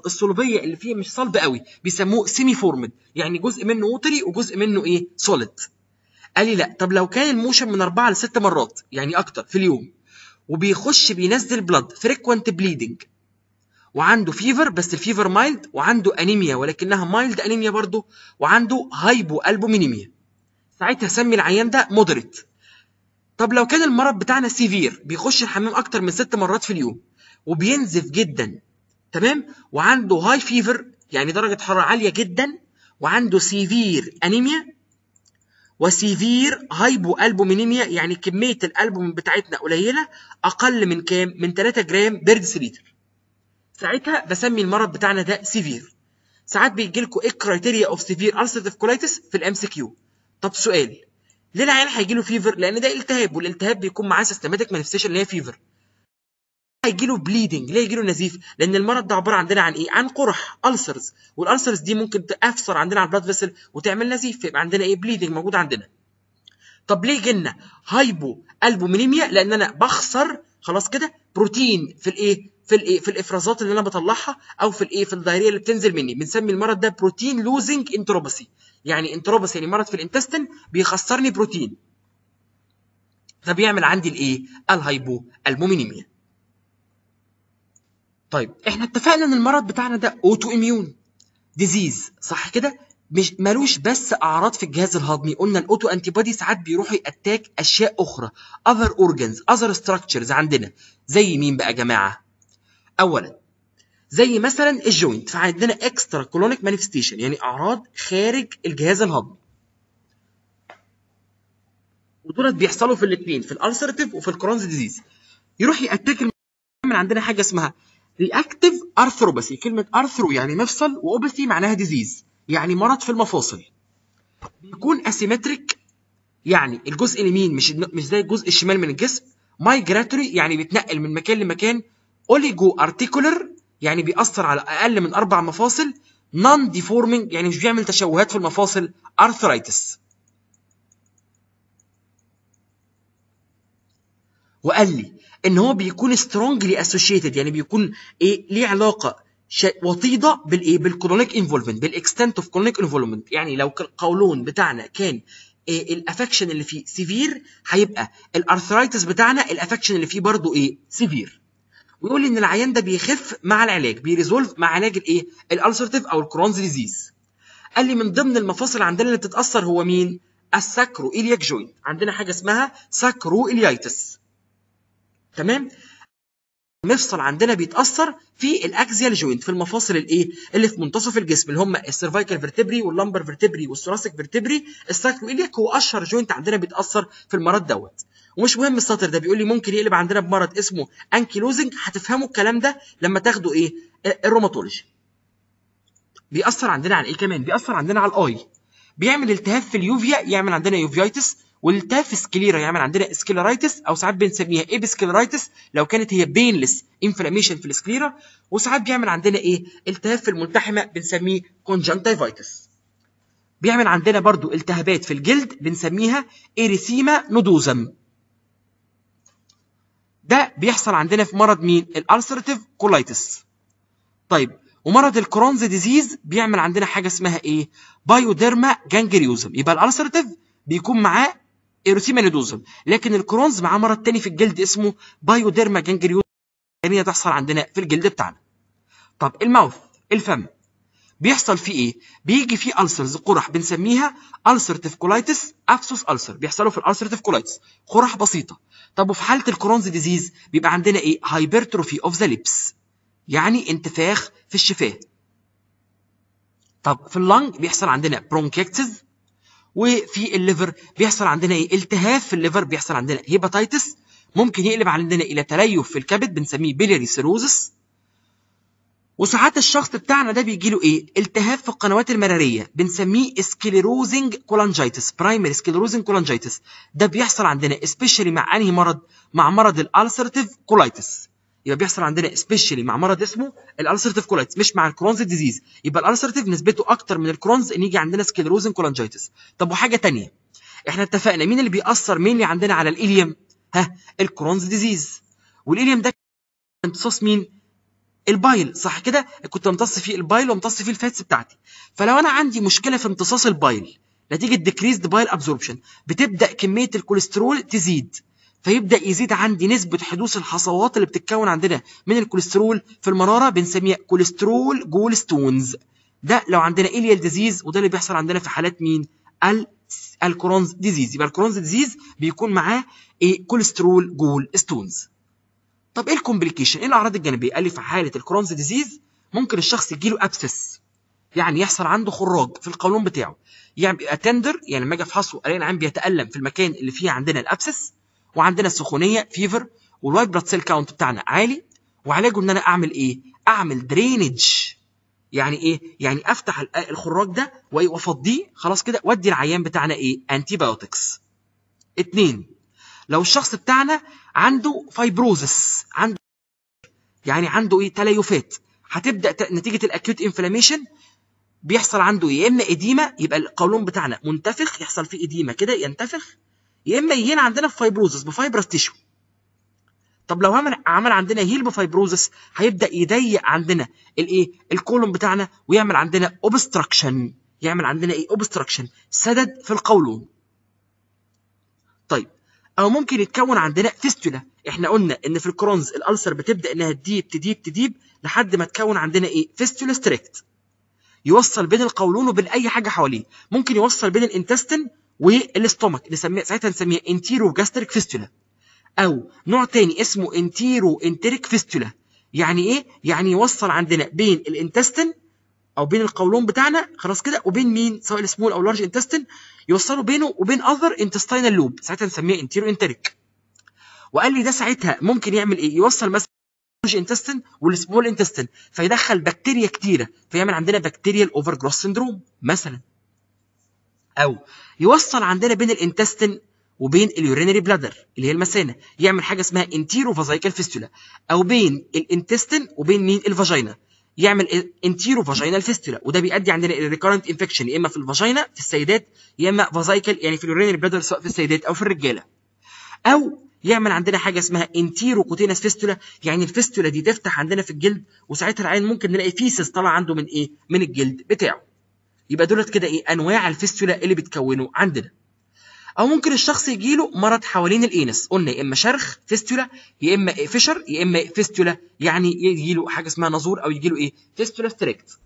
الصلوبيه اللي فيه مش صلب قوي بيسموه سيمي فورمد يعني جزء منه ووتري وجزء منه ايه سوليد قال لي لا طب لو كان الموشن من اربعه لست مرات يعني اكتر في اليوم وبيخش بينزل بلاد فريكوانت بليدنج وعنده فيفر بس الفيفر مايلد وعنده انيميا ولكنها مايلد انيميا برضه وعنده هايبو البومينيميا ساعتها سمي العيان ده مودريت طب لو كان المرض بتاعنا سيفير بيخش الحمام اكتر من ست مرات في اليوم وبينزف جدا تمام وعنده هاي فيفر يعني درجه حراره عاليه جدا وعنده سيفير انيميا وسيفير هايبو البومينيميا يعني كميه الالبوم بتاعتنا قليله اقل من كام من 3 جرام بير ديسليتر ساعتها بسمي المرض بتاعنا ده سيفير ساعات بيجي لكم ايه كرايتيريا اوف سيفير ارستيف كولايتس في الام سي كيو طب سؤال ليه العيال هيجيله فيفر لان ده التهاب والالتهاب بيكون معاه سيستماتيك مانيفستيشن اللي هي فيفر هيجي له بليدنج ليه يجي له نزيف لان المرض ده عباره عندنا عن ايه عن قرح السرز والالسرز دي ممكن تافسر عندنا على البلاد فيسل وتعمل نزيف فيبقى عندنا ايه بليدنج موجود عندنا طب ليه جينا هايبو البومينيميا لان انا بخسر خلاص كده بروتين في الايه في الايه في الافرازات اللي انا بطلعها او في الايه في الدايريه اللي بتنزل مني بنسمي المرض ده بروتين لوزنج انتروباسي يعني انتروبس يعني مرض في الانتستين بيخسرني بروتين فبيعمل عندي الايه الهايبو المومينيميا طيب احنا اتفقنا ان المرض بتاعنا ده اوتو اميون ديزيز صح كده مش مالوش بس اعراض في الجهاز الهضمي قلنا الاوتو انتي بودي ساعات بيروحوا ياتاك اشياء اخرى اذر اورجنز اذر ستراكشرز عندنا زي مين بقى يا جماعه اولا زي مثلا الجوينت فعندنا اكسترا كولونيك مانيفستيشن يعني اعراض خارج الجهاز الهضمي ودولت بيحصلوا في الاثنين في الالسرتيف وفي الكرونز ديزيز يروح ياتاك من عندنا حاجه اسمها رياكتيف ارثروباثي كلمه ارثرو يعني مفصل واوباثي معناها ديزيز يعني مرض في المفاصل بيكون اسيمتريك يعني الجزء اليمين مش مش زي الجزء الشمال من الجسم مايجراتوري يعني بيتنقل من مكان لمكان اوليجو ارتيكولر يعني بيأثر على أقل من أربع مفاصل نون ديفورمينج يعني مش بيعمل تشوهات في المفاصل أرثرايتس وقال لي ان هو بيكون سترونجلي اسوشيتد يعني بيكون ايه ليه علاقه وطيده بالايه بالكرونيك انفولفمنت بالاكستنت اوف كرونيك انفولفمنت يعني لو القولون بتاعنا كان إيه الافكشن اللي فيه سيفير هيبقى الارثرايتس بتاعنا الافكشن اللي فيه برضه ايه سيفير ويقول لي ان العيان ده بيخف مع العلاج بيريزولف مع علاج الايه الالسرتيف او الكرونز ديزيز قال لي من ضمن المفاصل عندنا اللي بتتاثر هو مين الساكرو إلياك جوينت عندنا حاجه اسمها ساكرو إليايتس تمام مفصل عندنا بيتاثر في الاكزيال جوينت في المفاصل الايه اللي في منتصف الجسم اللي هم السيرفايكال فيرتبري واللمبر فيرتبري والثوراسيك فيرتبري الساكرو اليك هو اشهر جوينت عندنا بيتاثر في المرض دوت ومش مهم السطر ده بيقول لي ممكن يقلب عندنا بمرض اسمه انكيلوزنج هتفهموا الكلام ده لما تاخدوا ايه الروماتولوجي بيأثر عندنا على ايه كمان بيأثر عندنا على الاي بيعمل التهاب في اليوفيا يعمل عندنا يوفيايتس والتاف سكليرا يعمل يعني عندنا سكليرايتس او ساعات بنسميها ايبسكليرايتس لو كانت هي بينلس انفلاميشن في السكليرا وساعات بيعمل عندنا ايه التهاب الملتحمه بنسميه كونجنتيفايتس بيعمل عندنا برضو التهابات في الجلد بنسميها اريثيما نودوزم ده بيحصل عندنا في مرض مين الالسرتيف كولايتس طيب ومرض الكرونز ديزيز بيعمل عندنا حاجه اسمها ايه بايوديرما جانجريوزم يبقى الالسرتيف بيكون معاه ايروسيما لكن الكرونز معاه مرض تاني في الجلد اسمه بايوديرما جانجريوز جانبية تحصل عندنا في الجلد بتاعنا طب الماوث الفم بيحصل فيه ايه بيجي فيه ألسرز قرح بنسميها ألسرتيف كولايتس أفسوس ألسر بيحصلوا في الألسرتيف كولايتس قرح بسيطة طب وفي حالة الكرونز ديزيز بيبقى عندنا ايه هايبرتروفي اوف ذا ليبس يعني انتفاخ في الشفاه طب في اللنج بيحصل عندنا برونكيكتس وفي الليفر بيحصل عندنا ايه التهاب في الليفر بيحصل عندنا هيباتيتس ممكن يقلب عندنا الى تليف في الكبد بنسميه بيليري سيروزس وساعات الشخص بتاعنا ده بيجي له ايه التهاب في القنوات المراريه بنسميه سكليروزنج كولانجيتس برايمري سكليروزنج كولانجيتس ده بيحصل عندنا سبيشالي مع انهي مرض مع مرض الالسرتيف كولايتس يبقى بيحصل عندنا سبيشالي مع مرض اسمه الالسرتيف كولايتس مش مع الكرونز ديزيز يبقى الالسرتيف نسبته اكتر من الكرونز ان يجي عندنا سكلروزن كولانجيتس طب وحاجه ثانيه احنا اتفقنا مين اللي بيأثر مين اللي عندنا على الاليم ها الكرونز ديزيز والاليم ده امتصاص مين البايل صح كده كنت امتص فيه البايل وامتص فيه الفاتس بتاعتي فلو انا عندي مشكله في امتصاص البايل نتيجه ديكريزد بايل ابزوربشن بتبدا كميه الكوليسترول تزيد فيبدا يزيد عندي نسبه حدوث الحصوات اللي بتتكون عندنا من الكوليسترول في المراره بنسميها كوليسترول جول ستونز ده لو عندنا إليال ديزيز وده اللي بيحصل عندنا في حالات مين ال الكرونز ديزيز يبقى الكرونز ديزيز بيكون معاه ايه كوليسترول جول ستونز طب ايه الكومبليكيشن ايه الاعراض الجانبيه قال لي في حاله الكرونز ديزيز ممكن الشخص يجيله ابسس يعني يحصل عنده خراج في القولون بتاعه يعني اتندر يعني لما اجي افحصه الاقي العين بيتالم في المكان اللي فيه عندنا الابسس وعندنا السخونيه فيفر والوايت بلاد سيل كاونت بتاعنا عالي وعلاجه ان انا اعمل ايه؟ اعمل درينج يعني ايه؟ يعني افتح الخراج ده وافضيه خلاص كده وادي العيان بتاعنا ايه؟ انتي بايوتكس. اثنين لو الشخص بتاعنا عنده فايبروزس عنده يعني عنده ايه؟ تليفات هتبدا نتيجه الاكيوت انفلاميشن بيحصل عنده يا اما اديمه يبقى القولون بتاعنا منتفخ يحصل فيه اديمه كده ينتفخ يا اما يهين عندنا في فايبروزس بفايبرس تيشو طب لو عمل عمل عندنا هيل بفايبروزس هيبدا يضيق عندنا الايه الكولون بتاعنا ويعمل عندنا اوبستراكشن يعمل عندنا ايه اوبستراكشن سدد في القولون طيب او ممكن يتكون عندنا فيستولا احنا قلنا ان في الكرونز الالسر بتبدا انها تديب تديب تديب لحد ما تكون عندنا ايه فيستولا ستريكت يوصل بين القولون وبين اي حاجه حواليه ممكن يوصل بين الانتستين والاستومك نسميه ساعتها نسميه انتيرو جاستريك فيستولا او نوع تاني اسمه انتيرو انتريك فيستولا يعني ايه يعني يوصل عندنا بين الانتستين او بين القولون بتاعنا خلاص كده وبين مين سواء السمول او لارج انتستين يوصلوا بينه وبين اذر انتستينال لوب ساعتها نسميه انتيرو انتريك وقال لي ده ساعتها ممكن يعمل ايه يوصل مثلا لارج انتستين والسمول انتستين فيدخل بكتيريا كتيره فيعمل عندنا بكتيريا الاوفر جروس سندروم مثلا او يوصل عندنا بين الانتستين وبين اليورينري بلادر اللي هي المثانه يعمل حاجه اسمها انتيرو فازايكال فيستولا او بين الانتستين وبين مين الفاجينا يعمل انتيرو فاجينال فيستولا وده بيؤدي عندنا ريكارنت انفكشن يا اما في الفاجينا في السيدات يا اما فازايكال يعني في اليورينري بلادر سواء في السيدات او في الرجاله او يعمل عندنا حاجه اسمها انتيرو كوتينس فيستولا يعني الفيستولا دي تفتح عندنا في الجلد وساعتها العين ممكن نلاقي فيسس طالع عنده من ايه من الجلد بتاعه يبقى دولت كده ايه انواع الفيستولا اللي بتكونه عندنا او ممكن الشخص يجيله مرض حوالين الانس قلنا يا اما شرخ فيستولا يا اما فشر يا اما فيستولا يعني يجيله حاجه اسمها نزور او يجيله ايه فيستولا ستريكت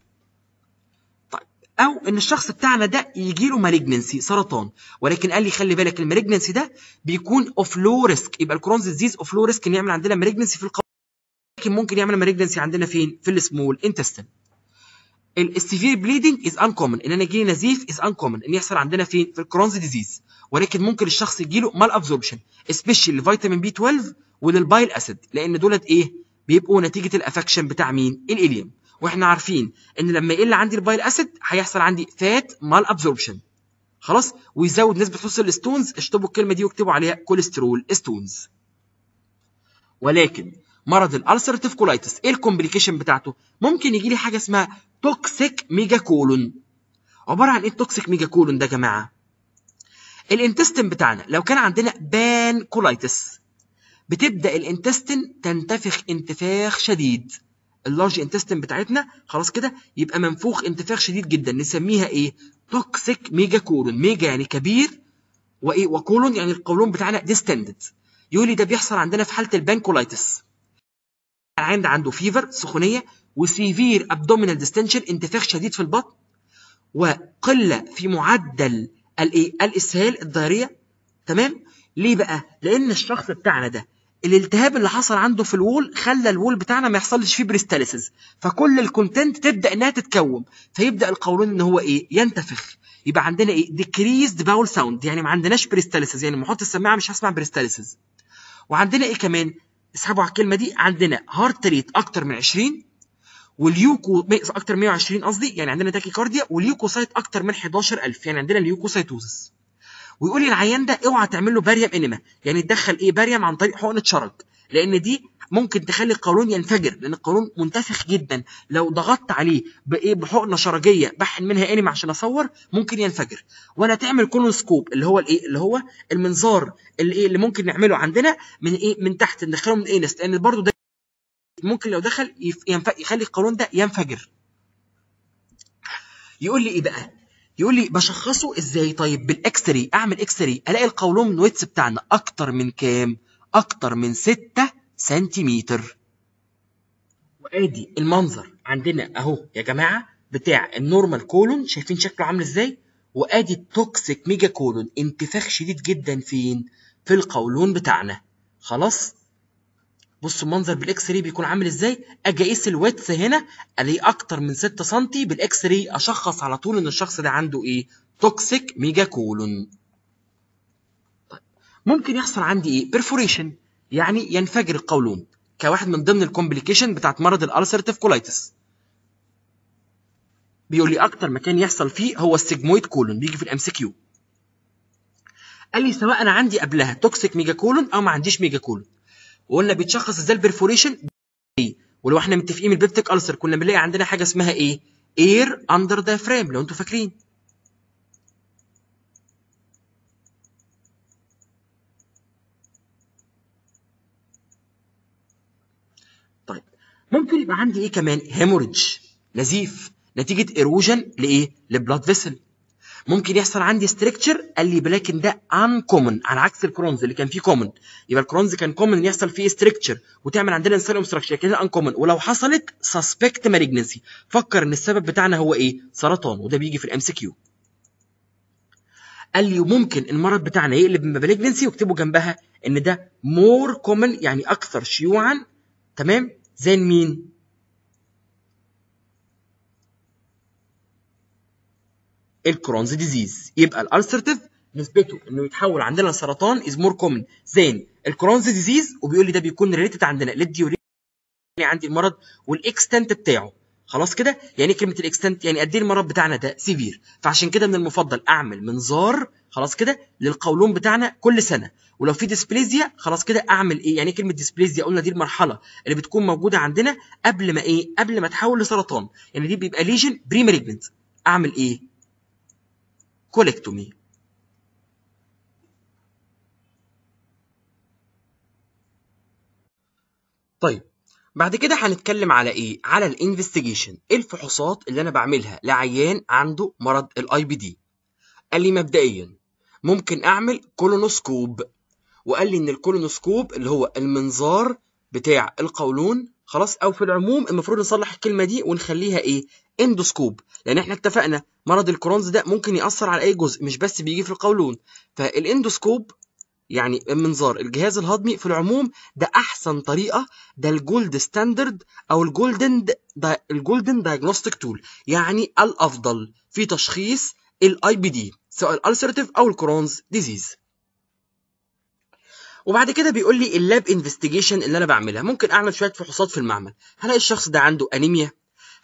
طيب او ان الشخص بتاعنا ده يجي له مالجنسي سرطان ولكن قال لي خلي بالك المالجنسي ده بيكون اوف لو ريسك يبقى الكرونز ديزيز اوف لو ريسك ان يعمل عندنا مالجنسي في القلب لكن ممكن يعمل مالجنسي عندنا فين في السمول انتستين السيفير بليدنج از انكومن ان انا لي نزيف از انكومن ان يحصل عندنا فين في الكرونز ديزيز ولكن ممكن الشخص يجي له مال ابزوربشن سبيشال لفيتامين بي 12 وللبايل اسيد لان دولت ايه بيبقوا نتيجه الافكشن بتاع مين الاليم واحنا عارفين ان لما يقل عندي البايل اسيد هيحصل عندي فات مال ابزوربشن خلاص ويزود نسبه حصول الستونز اشطبوا الكلمه دي واكتبوا عليها كوليسترول ستونز ولكن مرض الالسرتيف كولايتس ايه الكومبليكيشن بتاعته ممكن يجي لي حاجه اسمها توكسيك ميجا كولون عباره عن ايه التوكسيك ميجا كولون ده يا جماعه الانتستين بتاعنا لو كان عندنا بان كولايتس بتبدا الانتستين تنتفخ انتفاخ شديد اللارج انتستين بتاعتنا خلاص كده يبقى منفوخ انتفاخ شديد جدا نسميها ايه توكسيك ميجا كولون ميجا يعني كبير وايه وكولون يعني القولون بتاعنا ديستندد يقول لي ده بيحصل عندنا في حاله البانكولايتس العند عنده فيفر سخونيه وسيفير ابدومينال ديستنشن انتفاخ شديد في البطن وقله في معدل الايه الاسهال الضريع تمام ليه بقى لان الشخص بتاعنا ده الالتهاب اللي حصل عنده في الوول خلى الوول بتاعنا ما يحصلش فيه بريستاليسز فكل الكونتنت تبدا انها تتكون فيبدا القولون ان هو ايه ينتفخ يبقى عندنا ايه ديكريزد باول ساوند يعني ما عندناش بريستاليسز يعني لما احط السماعه مش هسمع بريستاليسز وعندنا ايه كمان اسحبوا على الكلمه دي عندنا هارت ريت اكتر من 20 واليوكو اكتر من 120 قصدي يعني عندنا تاكي كارديا واليوكوسايت اكتر من 11000 يعني عندنا اليوكوسايتوزس ويقول لي العيان ده اوعى تعمل له باريم انما يعني تدخل ايه باريم عن طريق حقنه شرج لان دي ممكن تخلي القولون ينفجر لان القولون منتفخ جدا لو ضغطت عليه بايه بحقنه شرجيه بحن منها انما عشان اصور ممكن ينفجر ولا تعمل كولونسكوب اللي هو الايه اللي هو المنظار اللي ايه اللي ممكن نعمله عندنا من ايه من تحت ندخله من انس إيه؟ لان برضه ده ممكن لو دخل يخلي القولون ده ينفجر يقول لي ايه بقى يقول لي بشخصه ازاي طيب بالاكس راي اعمل اكس راي الاقي القولون ويتس بتاعنا اكتر من كام اكتر من 6 سنتيمتر وادي المنظر عندنا اهو يا جماعه بتاع النورمال كولون شايفين شكله عامل ازاي وادي التوكسيك ميجا كولون انتفاخ شديد جدا فين في القولون بتاعنا خلاص بص المنظر بالاكس راي بيكون عامل ازاي اجي اقيس الويتس هنا الاقيه اكتر من 6 سم بالاكس راي اشخص على طول ان الشخص ده عنده ايه توكسيك ميجا كولون طيب. ممكن يحصل عندي ايه بيرفوريشن يعني ينفجر القولون كواحد من ضمن الكومبليكيشن بتاعت مرض الالسرتيف كولايتس بيقول لي اكتر مكان يحصل فيه هو السيجمويد كولون بيجي في الام سي كيو قال لي سواء انا عندي قبلها توكسيك ميجا كولون او ما عنديش ميجا كولون وقلنا بيتشخص ازاي البرفوريشن ولو احنا متفقين البيبتيك ألسر كنا بنلاقي عندنا حاجه اسمها ايه؟ اير اندر دايفرام لو انتوا فاكرين. طيب ممكن يبقى عندي ايه كمان؟ هيموريدج نزيف نتيجه ايروجن لايه؟ لبلاد فيسل. ممكن يحصل عندي ستريكتشر قال لي ولكن ده ان كومن على عكس الكرونز اللي كان فيه كومن يبقى الكرونز كان كومن يحصل فيه ستريكتشر وتعمل عندنا انسان ستراكشر لكن ان كومن ولو حصلت سسبكت مالجنسي فكر ان السبب بتاعنا هو ايه سرطان وده بيجي في الام سي كيو قال لي وممكن المرض بتاعنا يقلب مالجنسي واكتبوا جنبها ان ده مور كومن يعني اكثر شيوعا تمام زين مين الكرونز ديزيز يبقى الالسرتيف نسبته انه يتحول عندنا لسرطان از مور كومن زين الكرونز ديزيز وبيقول لي ده بيكون ريليتد عندنا للديوري عندي المرض والاكستنت بتاعه خلاص كده يعني إيه كلمه الاكستنت يعني قد ايه المرض بتاعنا ده سيفير فعشان كده من المفضل اعمل منظار خلاص كده للقولون بتاعنا كل سنه ولو في ديسبليزيا خلاص كده اعمل ايه يعني إيه كلمه ديسبليزيا قلنا دي المرحله اللي بتكون موجوده عندنا قبل ما ايه قبل ما تحول لسرطان يعني دي بيبقى ليجن بري اعمل ايه كوليكتومي طيب بعد كده هنتكلم على ايه على الانفستيجيشن ايه الفحوصات اللي انا بعملها لعيان عنده مرض الاي بي دي قال لي مبدئيا ممكن اعمل كولونوسكوب وقال لي ان الكولونوسكوب اللي هو المنظار بتاع القولون خلاص او في العموم المفروض نصلح الكلمه دي ونخليها ايه اندوسكوب لان احنا اتفقنا مرض الكرونز ده ممكن ياثر على اي جزء مش بس بيجي في القولون فالاندوسكوب يعني المنظار الجهاز الهضمي في العموم ده احسن طريقه ده الجولد ستاندرد او الجولدن الجولدن دايجنوستيك تول يعني الافضل في تشخيص الاي بي دي سواء الالسرتيف او الكرونز ديزيز وبعد كده بيقول لي اللاب انفستيجيشن اللي انا بعملها ممكن اعمل شويه فحوصات في المعمل هلاقي الشخص ده عنده انيميا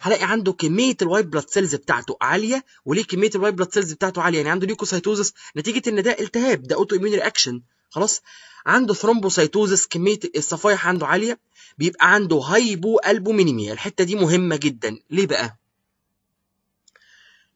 هلاقي عنده كميه الوايت بلاد سيلز بتاعته عاليه وليه كميه الوايت بلاد سيلز بتاعته عاليه يعني عنده ليوكوسايتوزس نتيجه ان ده التهاب ده اوتو ايمون رياكشن خلاص عنده ثرومبوسايتوزس كميه الصفائح عنده عاليه بيبقى عنده هايبو البومينيميا الحته دي مهمه جدا ليه بقى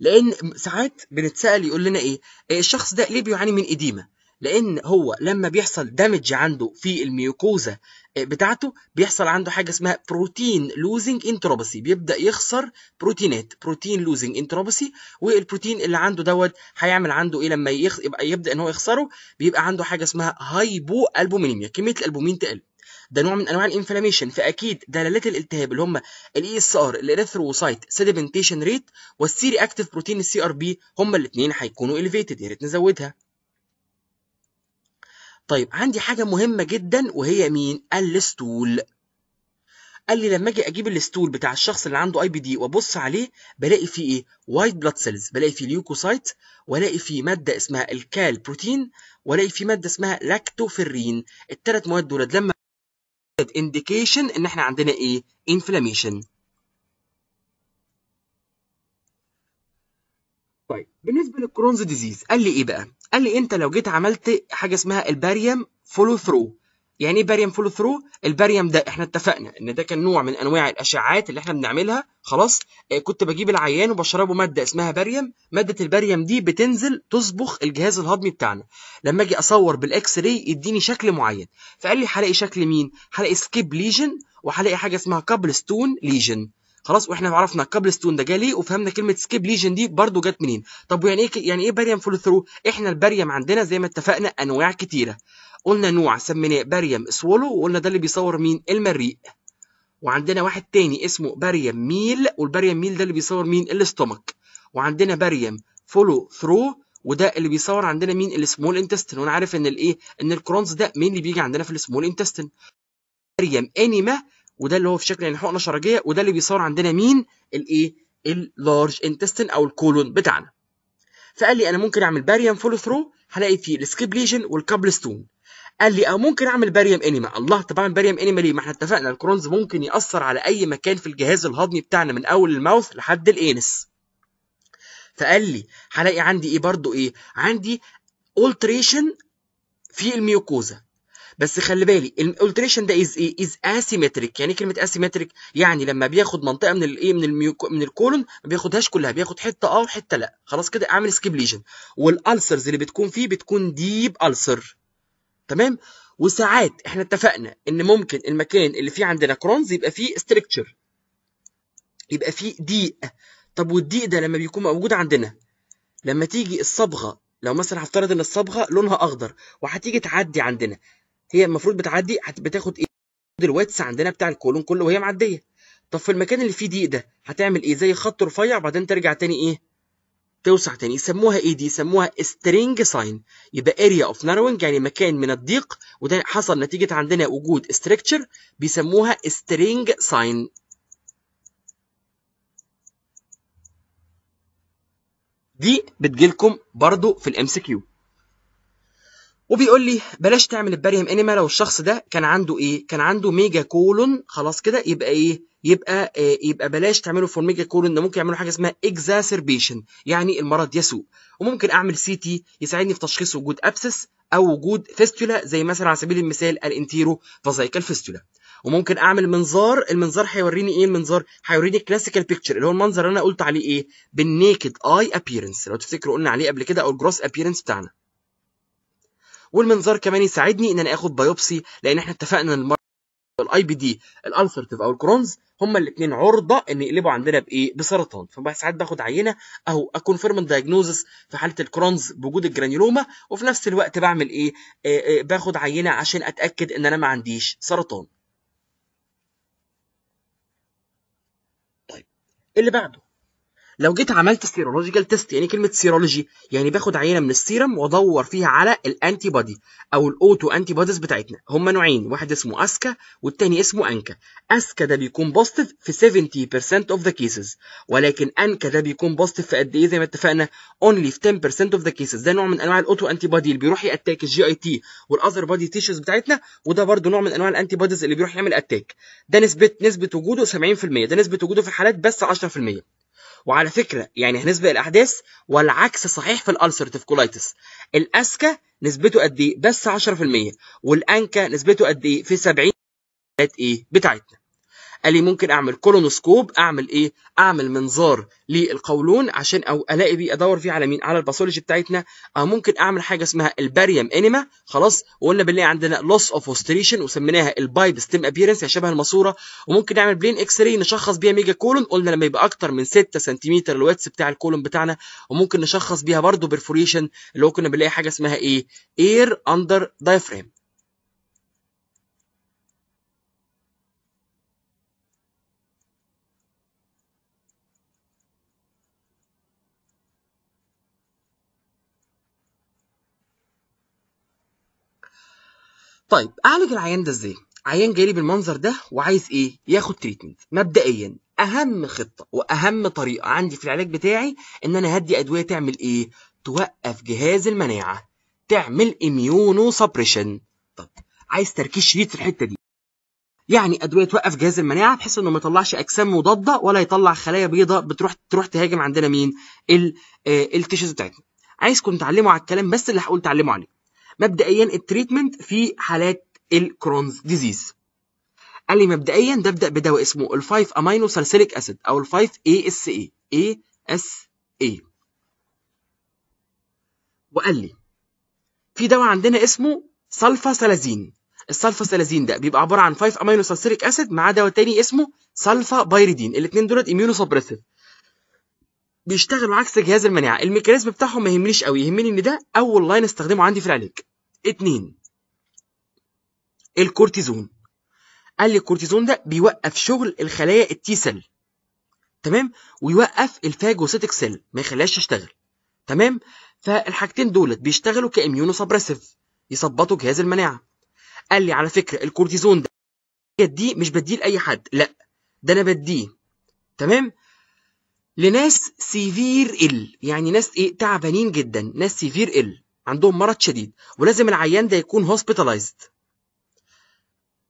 لان ساعات بنتسال يقول لنا ايه, إيه الشخص ده ليه بيعاني من اديمه لان هو لما بيحصل دامج عنده في الميوكوزا بتاعته بيحصل عنده حاجه اسمها بروتين لوزنج انتروبسي بيبدا يخسر بروتينات بروتين لوزنج انتروبسي والبروتين اللي عنده دوت هيعمل عنده ايه لما يخ... يبقى يبدا ان هو يخسره بيبقى عنده حاجه اسمها هايبو البومينيميا كميه الالبومين تقل ده نوع من انواع الانفلاميشن فاكيد دلالات الالتهاب اللي هم الاي اس ار الاريثروسايت سيدمنتيشن ريت والسيري اكتيف بروتين السي ار بي هم الاثنين هيكونوا اليفيتد يا ريت نزودها طيب عندي حاجة مهمة جدا وهي مين؟ الستول قال لي لما اجي اجيب الستول بتاع الشخص اللي عنده اي بي دي وابص عليه بلاقي فيه ايه؟ وايت بلاد سيلز، بلاقي فيه ليوكوسايت، والاقي فيه مادة اسمها الكال بروتين، والاقي فيه مادة اسمها لاكتوفيرين، الثلاث مواد دولت لما انديكيشن ان احنا عندنا ايه؟ انفلاميشن. بالنسبه للكرونز ديزيز قال لي ايه بقى قال لي انت لو جيت عملت حاجه اسمها الباريوم فولو ثرو يعني ايه باريوم فولو ثرو الباريوم ده احنا اتفقنا ان ده كان نوع من انواع الاشعاعات اللي احنا بنعملها خلاص آه، كنت بجيب العيان وبشربه ماده اسمها باريوم ماده الباريوم دي بتنزل تصبغ الجهاز الهضمي بتاعنا لما اجي اصور بالاكس راي يديني شكل معين فقال لي هلاقي شكل مين هلاقي سكيب ليجن وهلاقي حاجه اسمها كابل ستون ليجن خلاص واحنا عرفنا قبل ستون ده جالي وفهمنا كلمه سكيب ليجن دي برده جت منين طب يعني ايه يعني ايه بريم فول ثرو احنا البريم عندنا زي ما اتفقنا انواع كتيره قلنا نوع سميناه بريم سولو وقلنا ده اللي بيصور مين المريء وعندنا واحد تاني اسمه بريم ميل والبريم ميل ده اللي بيصور مين الاستومك وعندنا بريم فولو ثرو وده اللي بيصور عندنا مين السمول انتستين وانا عارف ان الايه ان الكرونز ده مين اللي بيجي عندنا في السمول انتستين بريم انيما وده اللي هو في شكل يعني حقنه شرجيه وده اللي بيصور عندنا مين الايه اللارج انتستين او الكولون بتاعنا فقال لي انا ممكن اعمل باريم فول ثرو هلاقي فيه السكيب ليجن والكابل ستون. قال لي او ممكن اعمل باريم انيما الله طب اعمل انيما ليه ما احنا اتفقنا الكرونز ممكن ياثر على اي مكان في الجهاز الهضمي بتاعنا من اول الماوث لحد الانس فقال لي هلاقي عندي ايه برضو ايه عندي ألتريشن في الميوكوزا بس خلي بالي الالتريشن ده از يعني ايه از اسيمتريك يعني كلمه اسيمتريك يعني لما بياخد منطقه من الايه من الميوكو من الكولون ما بياخدهاش كلها بياخد حته اه وحته لا خلاص كده اعمل سكيب ليجن والالسرز اللي بتكون فيه بتكون ديب السر تمام وساعات احنا اتفقنا ان ممكن المكان اللي فيه عندنا كرونز يبقى فيه ستريكتشر يبقى فيه ضيق طب والضيق ده لما بيكون موجود عندنا لما تيجي الصبغه لو مثلا هفترض ان الصبغه لونها اخضر وهتيجي تعدي عندنا هي المفروض بتعدي بتاخد ايه الواتس عندنا بتاع الكولون كله وهي معديه طب في المكان اللي فيه ضيق ده هتعمل ايه زي خط رفيع بعدين ترجع تاني ايه توسع تاني يسموها ايه دي يسموها سترينج ساين يبقى اريا اوف ناروينج يعني مكان من الضيق وده حصل نتيجه عندنا وجود ستركتشر بيسموها سترينج ساين دي بتجيلكم برضو في الام سي كيو وبيقول لي بلاش تعمل الباريوم انيما لو الشخص ده كان عنده ايه كان عنده ميجا كولون خلاص كده يبقى ايه يبقى إيه يبقى بلاش تعمله فور ميجا كولون ده ممكن يعملوا حاجه اسمها اكزاسربيشن يعني المرض يسوء وممكن اعمل سي تي يساعدني في تشخيص وجود ابسس او وجود فيستولا زي مثلا على سبيل المثال الانتيرو فازايكال فيستولا وممكن اعمل منظار المنظار هيوريني ايه المنظار هيوريني كلاسيكال بيكتشر اللي هو المنظر اللي انا قلت عليه ايه بالنيكد اي ابييرنس لو تفتكروا قلنا عليه قبل كده او الجروس ابييرنس بتاعنا والمنظار كمان يساعدني ان انا اخد بايوبسي لان احنا اتفقنا ان الاي بي دي الالسرتيف او الكرونز هما الاثنين عرضه ان يقلبوا عندنا بايه بسرطان فساعات باخد عينه اهو اكونفيرم الدايجنوزس في حاله الكرونز بوجود الجرانيولوما وفي نفس الوقت بعمل ايه باخد عينه عشان اتاكد ان انا ما عنديش سرطان طيب اللي بعده لو جيت عملت سيرولوجيكال تيست يعني كلمه سيرولوجي يعني باخد عينه من السيرم وادور فيها على الانتي بادي او الاوتو انتي بوديز بتاعتنا هما نوعين واحد اسمه اسكا والتاني اسمه انكا اسكا ده بيكون بوزيتيف في 70% اوف ذا كيسز ولكن انكا ده بيكون بوزيتيف في قد ايه زي ما اتفقنا اونلي في 10% اوف ذا كيسز ده نوع من انواع الاوتو انتي بادي اللي بيروح ياتاك الجي اي تي والاذر بادي تيشوز بتاعتنا وده برده نوع من انواع الانتي بوديز اللي بيروح يعمل اتاك ده نسبه نسبه وجوده 70% ده نسبه وجوده في الحالات بس 10% وعلى فكره يعني هنسبق الاحداث والعكس صحيح في الالسرتيف كولايتس الاسكا نسبته قد ايه بس 10% والانكا نسبته قد ايه في 70 ايه بتاعتنا قال لي ممكن اعمل كولونوسكوب اعمل ايه اعمل منظار للقولون عشان او الاقي بيه ادور فيه على مين على الباثولوجي بتاعتنا او ممكن اعمل حاجه اسمها الباريوم انيما خلاص وقلنا بنلاقي عندنا لوس اوف اوستريشن وسميناها البايب ستيم ابييرنس يعني شبه الماسوره وممكن نعمل بلين اكس راي نشخص بيها ميجا كولون قلنا لما يبقى اكتر من 6 سنتيمتر الويتس بتاع الكولون بتاعنا وممكن نشخص بيها برده برفوريشن اللي هو كنا بنلاقي حاجه اسمها ايه اير اندر دايفرام طيب اعالج العيان ده ازاي عيان جالي بالمنظر ده وعايز ايه ياخد تريتمنت مبدئيا اهم خطه واهم طريقه عندي في العلاج بتاعي ان انا هدي ادويه تعمل ايه توقف جهاز المناعه تعمل اميونو سبريشن طب عايز تركيز شديد في الحته دي يعني ادويه توقف جهاز المناعه بحيث انه ما يطلعش اجسام مضاده ولا يطلع خلايا بيضاء بتروح تروح تهاجم عندنا مين آه، التيشيز بتاعتنا عايزكم تعلموا على الكلام بس اللي هقول تعلموا عليه مبدئيا التريتمنت في حالات الكرونز ديزيز قال لي مبدئيا ده ابدا بدواء اسمه ال 5 امينو سالسيليك اسيد او ال 5 اي اس اي اي اس اي وقال لي في دواء عندنا اسمه السلفا سلازين ده بيبقى عباره عن 5 امينو سالسيليك اسيد مع دواء تاني اسمه سلفا بايريدين الاثنين دولت اميونو سبريسيف بيشتغلوا عكس جهاز المناعه الميكانيزم بتاعهم ما يهمنيش قوي يهمني ان ده اول لاين استخدمه عندي في العلاج اتنين الكورتيزون قال لي الكورتيزون ده بيوقف شغل الخلايا التي سيل تمام ويوقف الفاجوسيتك سيل ما يخليهاش تشتغل تمام فالحاجتين دولت بيشتغلوا كاميونو سبريسيف يظبطوا جهاز المناعه قال لي على فكره الكورتيزون ده دي مش بديه لاي حد لا ده انا بديه تمام لناس سيفير ال يعني ناس ايه تعبانين جدا ناس سيفير ال عندهم مرض شديد ولازم العيان ده يكون هوسبيتالايزد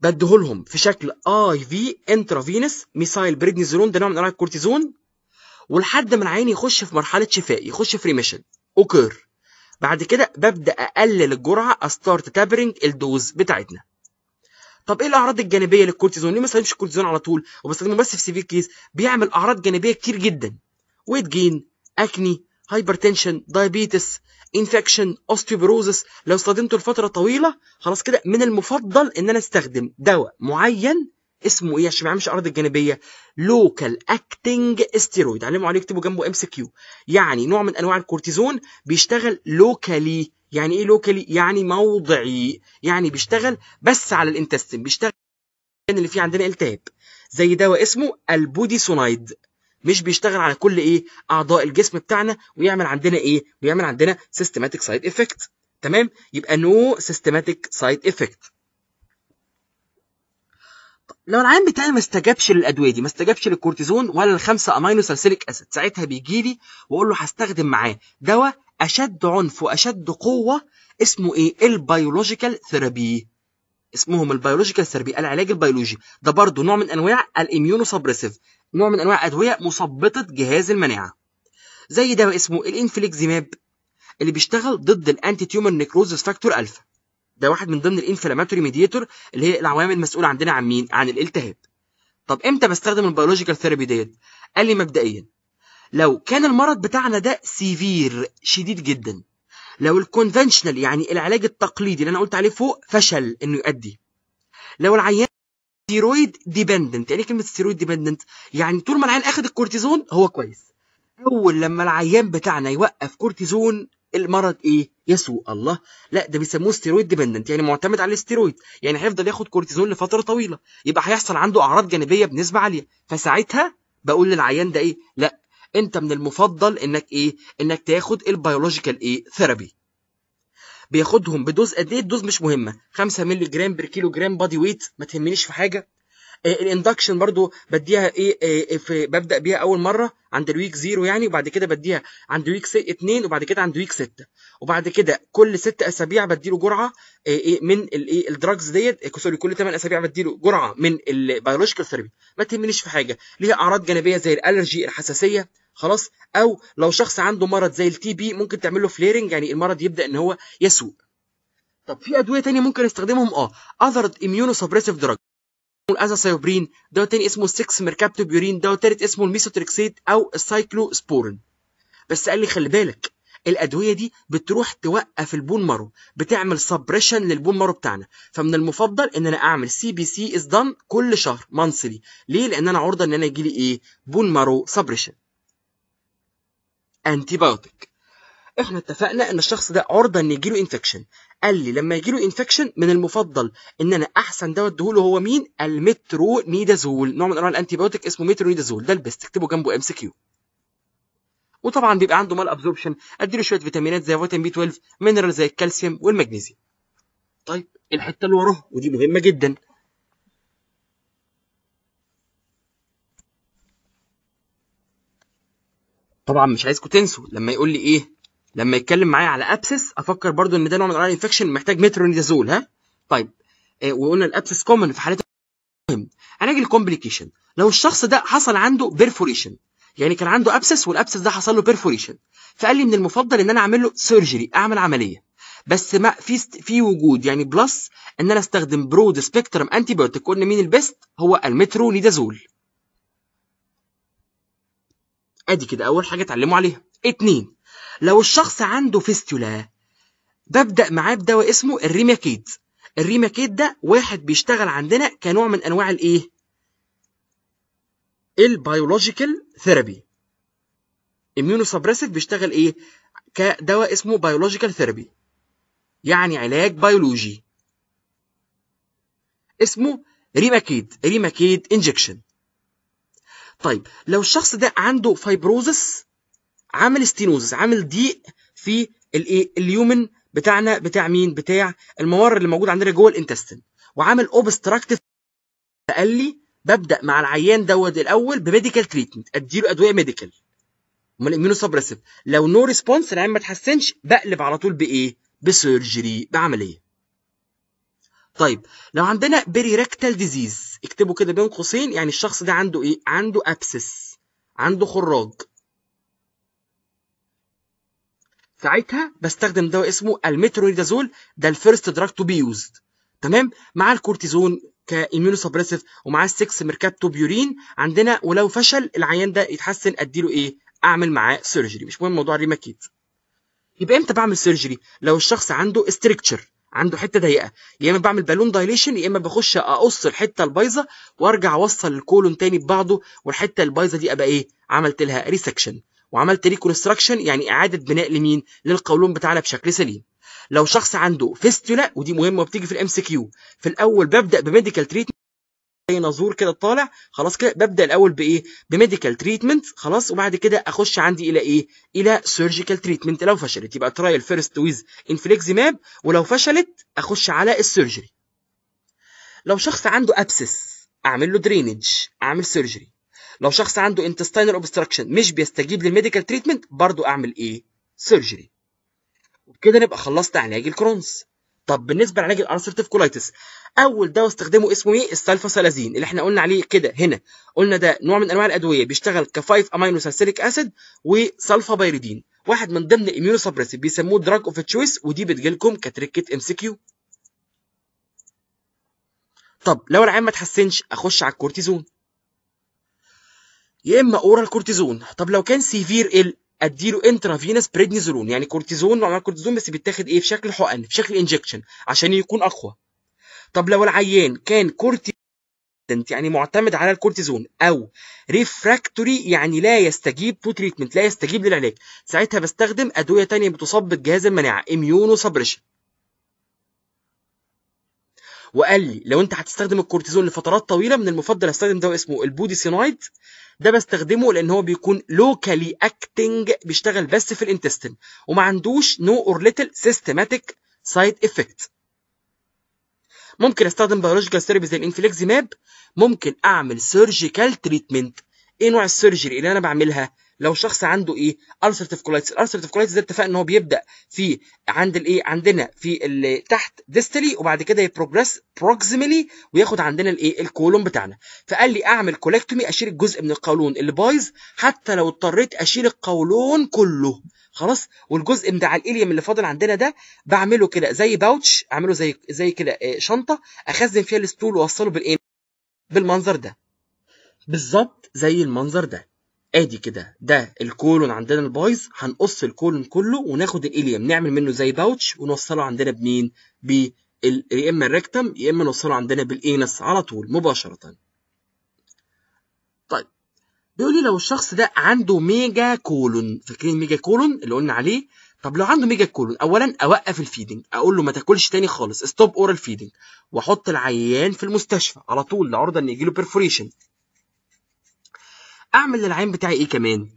بديهولهم في شكل اي في انترافينس ميسايل بريدنيزولون ده نوع من انواع الكورتيزون ولحد ما العين يخش في مرحله شفاء يخش في ريميشن اوكر بعد كده ببدا اقلل الجرعه استارت تابرنج الدوز بتاعتنا طب ايه الاعراض الجانبيه للكورتيزون ليه ما استخدمش الكورتيزون على طول وبستخدمه بس في سيفير كيس بيعمل اعراض جانبيه كتير جدا ويت جين اكني هايبرتنشن دايابيتس انفكشن اوستيوبروزس لو استخدمته لفتره طويله خلاص كده من المفضل ان انا استخدم دواء معين اسمه ايه عشان ما يعملش اعراض الجانبيه لوكال اكتنج استيرويد علموا عليه اكتبوا جنبه ام سي كيو يعني نوع من انواع الكورتيزون بيشتغل لوكالي يعني ايه لوكالي يعني موضعي يعني بيشتغل بس على الانتستين بيشتغل اللي فيه عندنا التهاب زي دواء اسمه البوديسونايد مش بيشتغل على كل ايه اعضاء الجسم بتاعنا ويعمل عندنا ايه بيعمل عندنا سيستماتيك سايد افكت تمام يبقى نو سيستماتيك سايد افكت لو العيان بتاعي ما استجابش للادويه دي ما استجابش للكورتيزون ولا للخمسه امينو سالسيليك اسيد ساعتها بيجي لي واقول له هستخدم معاه دواء اشد عنف واشد قوه اسمه ايه البيولوجيكال ثيرابي اسمهم البيولوجيكال ثيرابي العلاج البيولوجي ده برضه نوع من انواع الاميونو سبريسيف نوع من انواع ادويه مثبطه جهاز المناعه زي دواء اسمه الانفليكزيماب اللي بيشتغل ضد الانتي تيومر نيكروزس فاكتور الفا ده واحد من ضمن الانفلاماتوري ميديتور اللي هي العوامل المسؤوله عندنا عن مين عن الالتهاب طب امتى بستخدم البيولوجيكال ثيرابي ديت قال لي مبدئيا لو كان المرض بتاعنا ده سيفير شديد جدا لو الكونفنشنال يعني العلاج التقليدي اللي انا قلت عليه فوق فشل انه يؤدي لو العيان ستيرويد ديبندنت يعني ايه كلمه ستيرويد ديبندنت يعني طول ما العيان اخد الكورتيزون هو كويس اول لما العيان بتاعنا يوقف كورتيزون المرض ايه يسوء الله لا ده بيسموه ستيرويد ديبندنت يعني معتمد على الستيرويد يعني هيفضل ياخد كورتيزون لفتره طويله يبقى هيحصل عنده اعراض جانبيه بنسبه عاليه فساعتها بقول للعيان ده ايه لا انت من المفضل انك ايه انك تاخد البيولوجيكال ايه ثيرابي بياخدهم بدوز قد ايه الدوز مش مهمه 5 مللي جرام بر كيلو جرام بادي ويت ما تهمنيش في حاجه آه، الاندكشن برضو بديها ايه, في آه، ببدا بيها اول مره عند الويك زيرو يعني وبعد كده بديها عند ويك 2 وبعد كده عند ويك ستة وبعد كده كل ست اسابيع بديله جرعه آه، إيه من الايه الدراجز ديت سوري كل ثمان اسابيع بديله جرعه من البيولوجيكال ثيرابي ما تهمنيش في حاجه ليها اعراض جانبيه زي الالرجي الحساسيه خلاص او لو شخص عنده مرض زي التي بي ممكن تعمل له فليرنج يعني المرض يبدا ان هو يسوء طب في ادويه ثانيه ممكن نستخدمهم اه اذر اميونو سبريسيف دراج الازاسايوبرين ده تاني اسمه 6 ميركابتوبيورين ده تالت اسمه الميسوتريكسيت او السايكلو سبورين بس قال لي خلي بالك الادويه دي بتروح توقف البون مارو بتعمل سبريشن للبون مارو بتاعنا فمن المفضل ان انا اعمل سي بي سي از دان كل شهر مانسلي ليه لان انا عرضه ان انا يجي لي ايه بون مارو سبريشن انتيبيوتيك احنا اتفقنا ان الشخص ده عرضه ان يجيله انفكشن قال لي لما يجيله انفكشن من المفضل ان انا احسن دواء اديهوله هو مين المترونيدازول نوع من انواع الانتيبيوتيك اسمه مترونيدازول ده البيست اكتبه جنبه ام سي كيو وطبعا بيبقى عنده مال ابزوربشن اديله شويه فيتامينات زي فيتامين بي 12 مينرال زي الكالسيوم والمغنيسيوم طيب الحته اللي وراها ودي مهمه جدا طبعا مش عايزكم تنسوا لما يقول لي ايه لما يتكلم معايا على ابسس افكر برضو ان ده نوع من انواع الانفكشن محتاج مترونيدازول ها طيب إيه وقلنا الابسس كومن في حالات مهم اجي الكومبليكيشن لو الشخص ده حصل عنده بيرفوريشن يعني كان عنده ابسس والابسس ده حصل له بيرفوريشن فقال لي من المفضل ان انا اعمل له سيرجري اعمل عمليه بس ما في في وجود يعني بلس ان انا استخدم برود سبيكترم انتي بايوتيك قلنا مين البيست هو المترونيدازول ادي كده اول حاجه اتعلموا عليها اتنين لو الشخص عنده فيستولا ببدا معاه بدواء اسمه الريماكيد الريماكيد ده واحد بيشتغل عندنا كنوع من انواع الايه البيولوجيكال ثيرابي اميونو سبريسيف بيشتغل ايه كدواء اسمه بيولوجيكال ثيرابي يعني علاج بيولوجي اسمه ريماكيد ريماكيد انجكشن طيب لو الشخص ده عنده فايبروزس عامل ستينوزس عامل ضيق في الايه اليومن بتاعنا بتاع مين بتاع الممر اللي موجود عندنا جوه الانتستين وعامل اوبستراكتيف قال لي ببدا مع العيان دوت الاول بميديكال تريتمنت اديله ادويه ميديكال امال امينو سبريسيف لو نو ريسبونس العيان ما اتحسنش بقلب على طول بايه بسيرجري بعمليه طيب لو عندنا بيريركتال ديزيز اكتبوا كده بين قوسين يعني الشخص ده عنده ايه عنده ابسس عنده خراج ساعتها بستخدم دواء اسمه المترونيدازول ده الفيرست دراج تو بي يوزد تمام مع الكورتيزون كايميونو سبريسيف ومعاه 6 ميركابتو بيورين عندنا ولو فشل العيان ده يتحسن اديله ايه اعمل معاه سيرجري مش مهم موضوع الريماكيت يبقى امتى بعمل سيرجري لو الشخص عنده استركتشر عنده حته ضيقه يا اما بعمل بالون دايليشن يا اما بخش اقص الحته البايظه وارجع اوصل الكولون تاني ببعضه والحته البايظه دي ابقى ايه عملت لها ريسكشن وعملت ريكونستراكشن يعني اعاده بناء لمين للقولون بتاعنا بشكل سليم لو شخص عنده فيستولا ودي مهمه وبتيجي في الام سي كيو في الاول ببدا بميديكال تريتمنت زي نازور كده طالع خلاص كده ببدا الاول بايه بميديكال تريتمنت خلاص وبعد كده اخش عندي الى ايه الى سيرجيكال تريتمنت لو فشلت يبقى ترايل فيرست ويز انفليكزيماب ولو فشلت اخش على السيرجري لو شخص عنده ابسس اعمل له درينج اعمل سيرجري لو شخص عنده انتستاينال اوبستراكشن مش بيستجيب للميديكال تريتمنت برده اعمل ايه سيرجري وبكده نبقى خلصت علاج الكرونز طب بالنسبه لعلاج الارثرتيف كولايتس اول دواء استخدمه اسمه ايه السلفاسالازين اللي احنا قلنا عليه كده هنا قلنا ده نوع من انواع الادويه بيشتغل كفايف امينو سالسيليك اسيد وسلفابيريدين واحد من ضمن الاميونو سبريسيف بيسموه دراج اوف تشويس ودي بتجيلكم كتركه ام سي كيو طب لو العيان ما اتحسنش اخش على الكورتيزون يا اما اورال كورتيزون طب لو كان سيفير ال اديله انترافينس بريدنيزولون يعني كورتيزون نوع من الكورتيزون بس بيتاخد ايه في شكل حقن في شكل انجكشن عشان يكون اقوى طب لو العيان كان كورتي يعني معتمد على الكورتيزون او ريفراكتوري يعني لا يستجيب تو تريتمنت لا يستجيب للعلاج ساعتها بستخدم ادويه تانية بتثبط جهاز المناعه اميونو سبريشن وقال لي لو انت هتستخدم الكورتيزون لفترات طويله من المفضل استخدم دواء اسمه البودي سينايد ده بستخدمه لان هو بيكون لوكالي اكتنج بيشتغل بس في الانتستين وما عندوش نو اور ليتل سيستماتيك سايد افكت ممكن استخدم بيولوجيكال ثيرابي زي الانفليكزيماب ممكن اعمل سيرجيكال تريتمنت ايه نوع السيرجري اللي انا بعملها لو شخص عنده ايه ulcerative كولايتس ulcerative كولايتس ده اتفقنا ان هو بيبدا في عند الايه عندنا في اللي تحت ديستلي وبعد كده يبروجريس بروكسيمالي وياخد عندنا الايه الكولون بتاعنا فقال لي اعمل كولكتومي اشيل الجزء من القولون اللي بايظ حتى لو اضطريت اشيل القولون كله خلاص والجزء بتاع الاليوم اللي فاضل عندنا ده بعمله كده زي باوتش اعمله زي زي كده آه، شنطه اخزن فيها الستول واوصله بالايه بالمنظر ده بالظبط زي المنظر ده ادي كده ده الكولون عندنا البايظ هنقص الكولون كله وناخد الاليوم نعمل منه زي باوتش ونوصله عندنا بمين ب يا اما الريكتم يا اما نوصله عندنا بالانس على طول مباشره طيب بيقول لي لو الشخص ده عنده ميجا كولون فاكرين ميجا كولون اللي قلنا عليه طب لو عنده ميجا كولون اولا اوقف الفيدنج اقول له ما تاكلش تاني خالص ستوب اورال فيدنج واحط العيان في المستشفى على طول لعرضه ان يجي له بيرفوريشن اعمل للعين بتاعي ايه كمان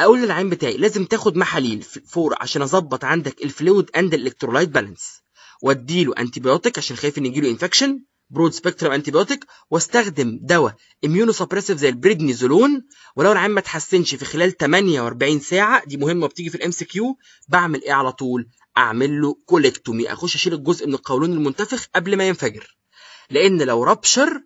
اقول للعين بتاعي لازم تاخد محاليل فور عشان اظبط عندك الفلويد اند الالكترولايت بالانس واديله انتيبيوتيك عشان خايف ان يجيله انفكشن برود سبيكترم انتيبيوتيك واستخدم دواء اميونو سبريسيف زي البريدنيزولون ولو العين ما اتحسنش في خلال 48 ساعه دي مهمه بتيجي في الام سي كيو بعمل ايه على طول اعمل له كوليكتومي اخش اشيل الجزء من القولون المنتفخ قبل ما ينفجر لان لو رابشر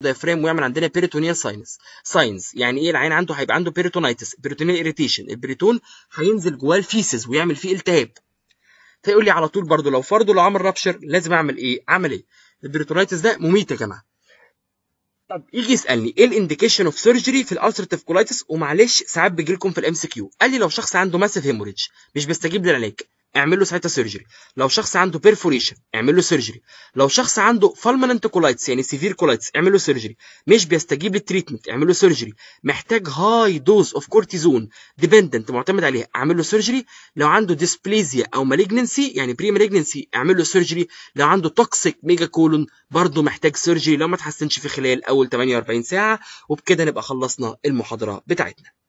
الدايفرام ويعمل عندنا بيريتونيال ساينس ساينس يعني ايه العين عنده هيبقى عنده بيريتونايتس بيريتونيال اريتيشن البريتون هينزل جواه الفيسز ويعمل فيه التهاب فيقول لي على طول برضو لو فرضوا لو عمل رابشر لازم اعمل ايه ايه البريتونايتس ده مميت يا جماعه طب يجي يسالني ايه الانديكيشن اوف سيرجري في الالسرتيف كولايتس ومعلش ساعات بيجي لكم في الام سي كيو قال لي لو شخص عنده ماسيف هيموريدج مش بيستجيب للعلاج اعمل له ساعتها سيرجري لو شخص عنده بيرفوريشن اعمل له سيرجري لو شخص عنده فالمننت كولايتس يعني سيفير كولايتس اعمل له سيرجري مش بيستجيب للتريتمنت اعمل له سيرجري محتاج هاي دوز اوف كورتيزون ديبندنت معتمد عليها اعمل له سيرجري لو عنده ديسبليزيا او مالجنسي يعني بري مالجنسي اعمل له سيرجري لو عنده توكسيك ميجا كولون برضه محتاج سيرجري لو ما تحسنش في خلال اول 48 ساعه وبكده نبقى خلصنا المحاضره بتاعتنا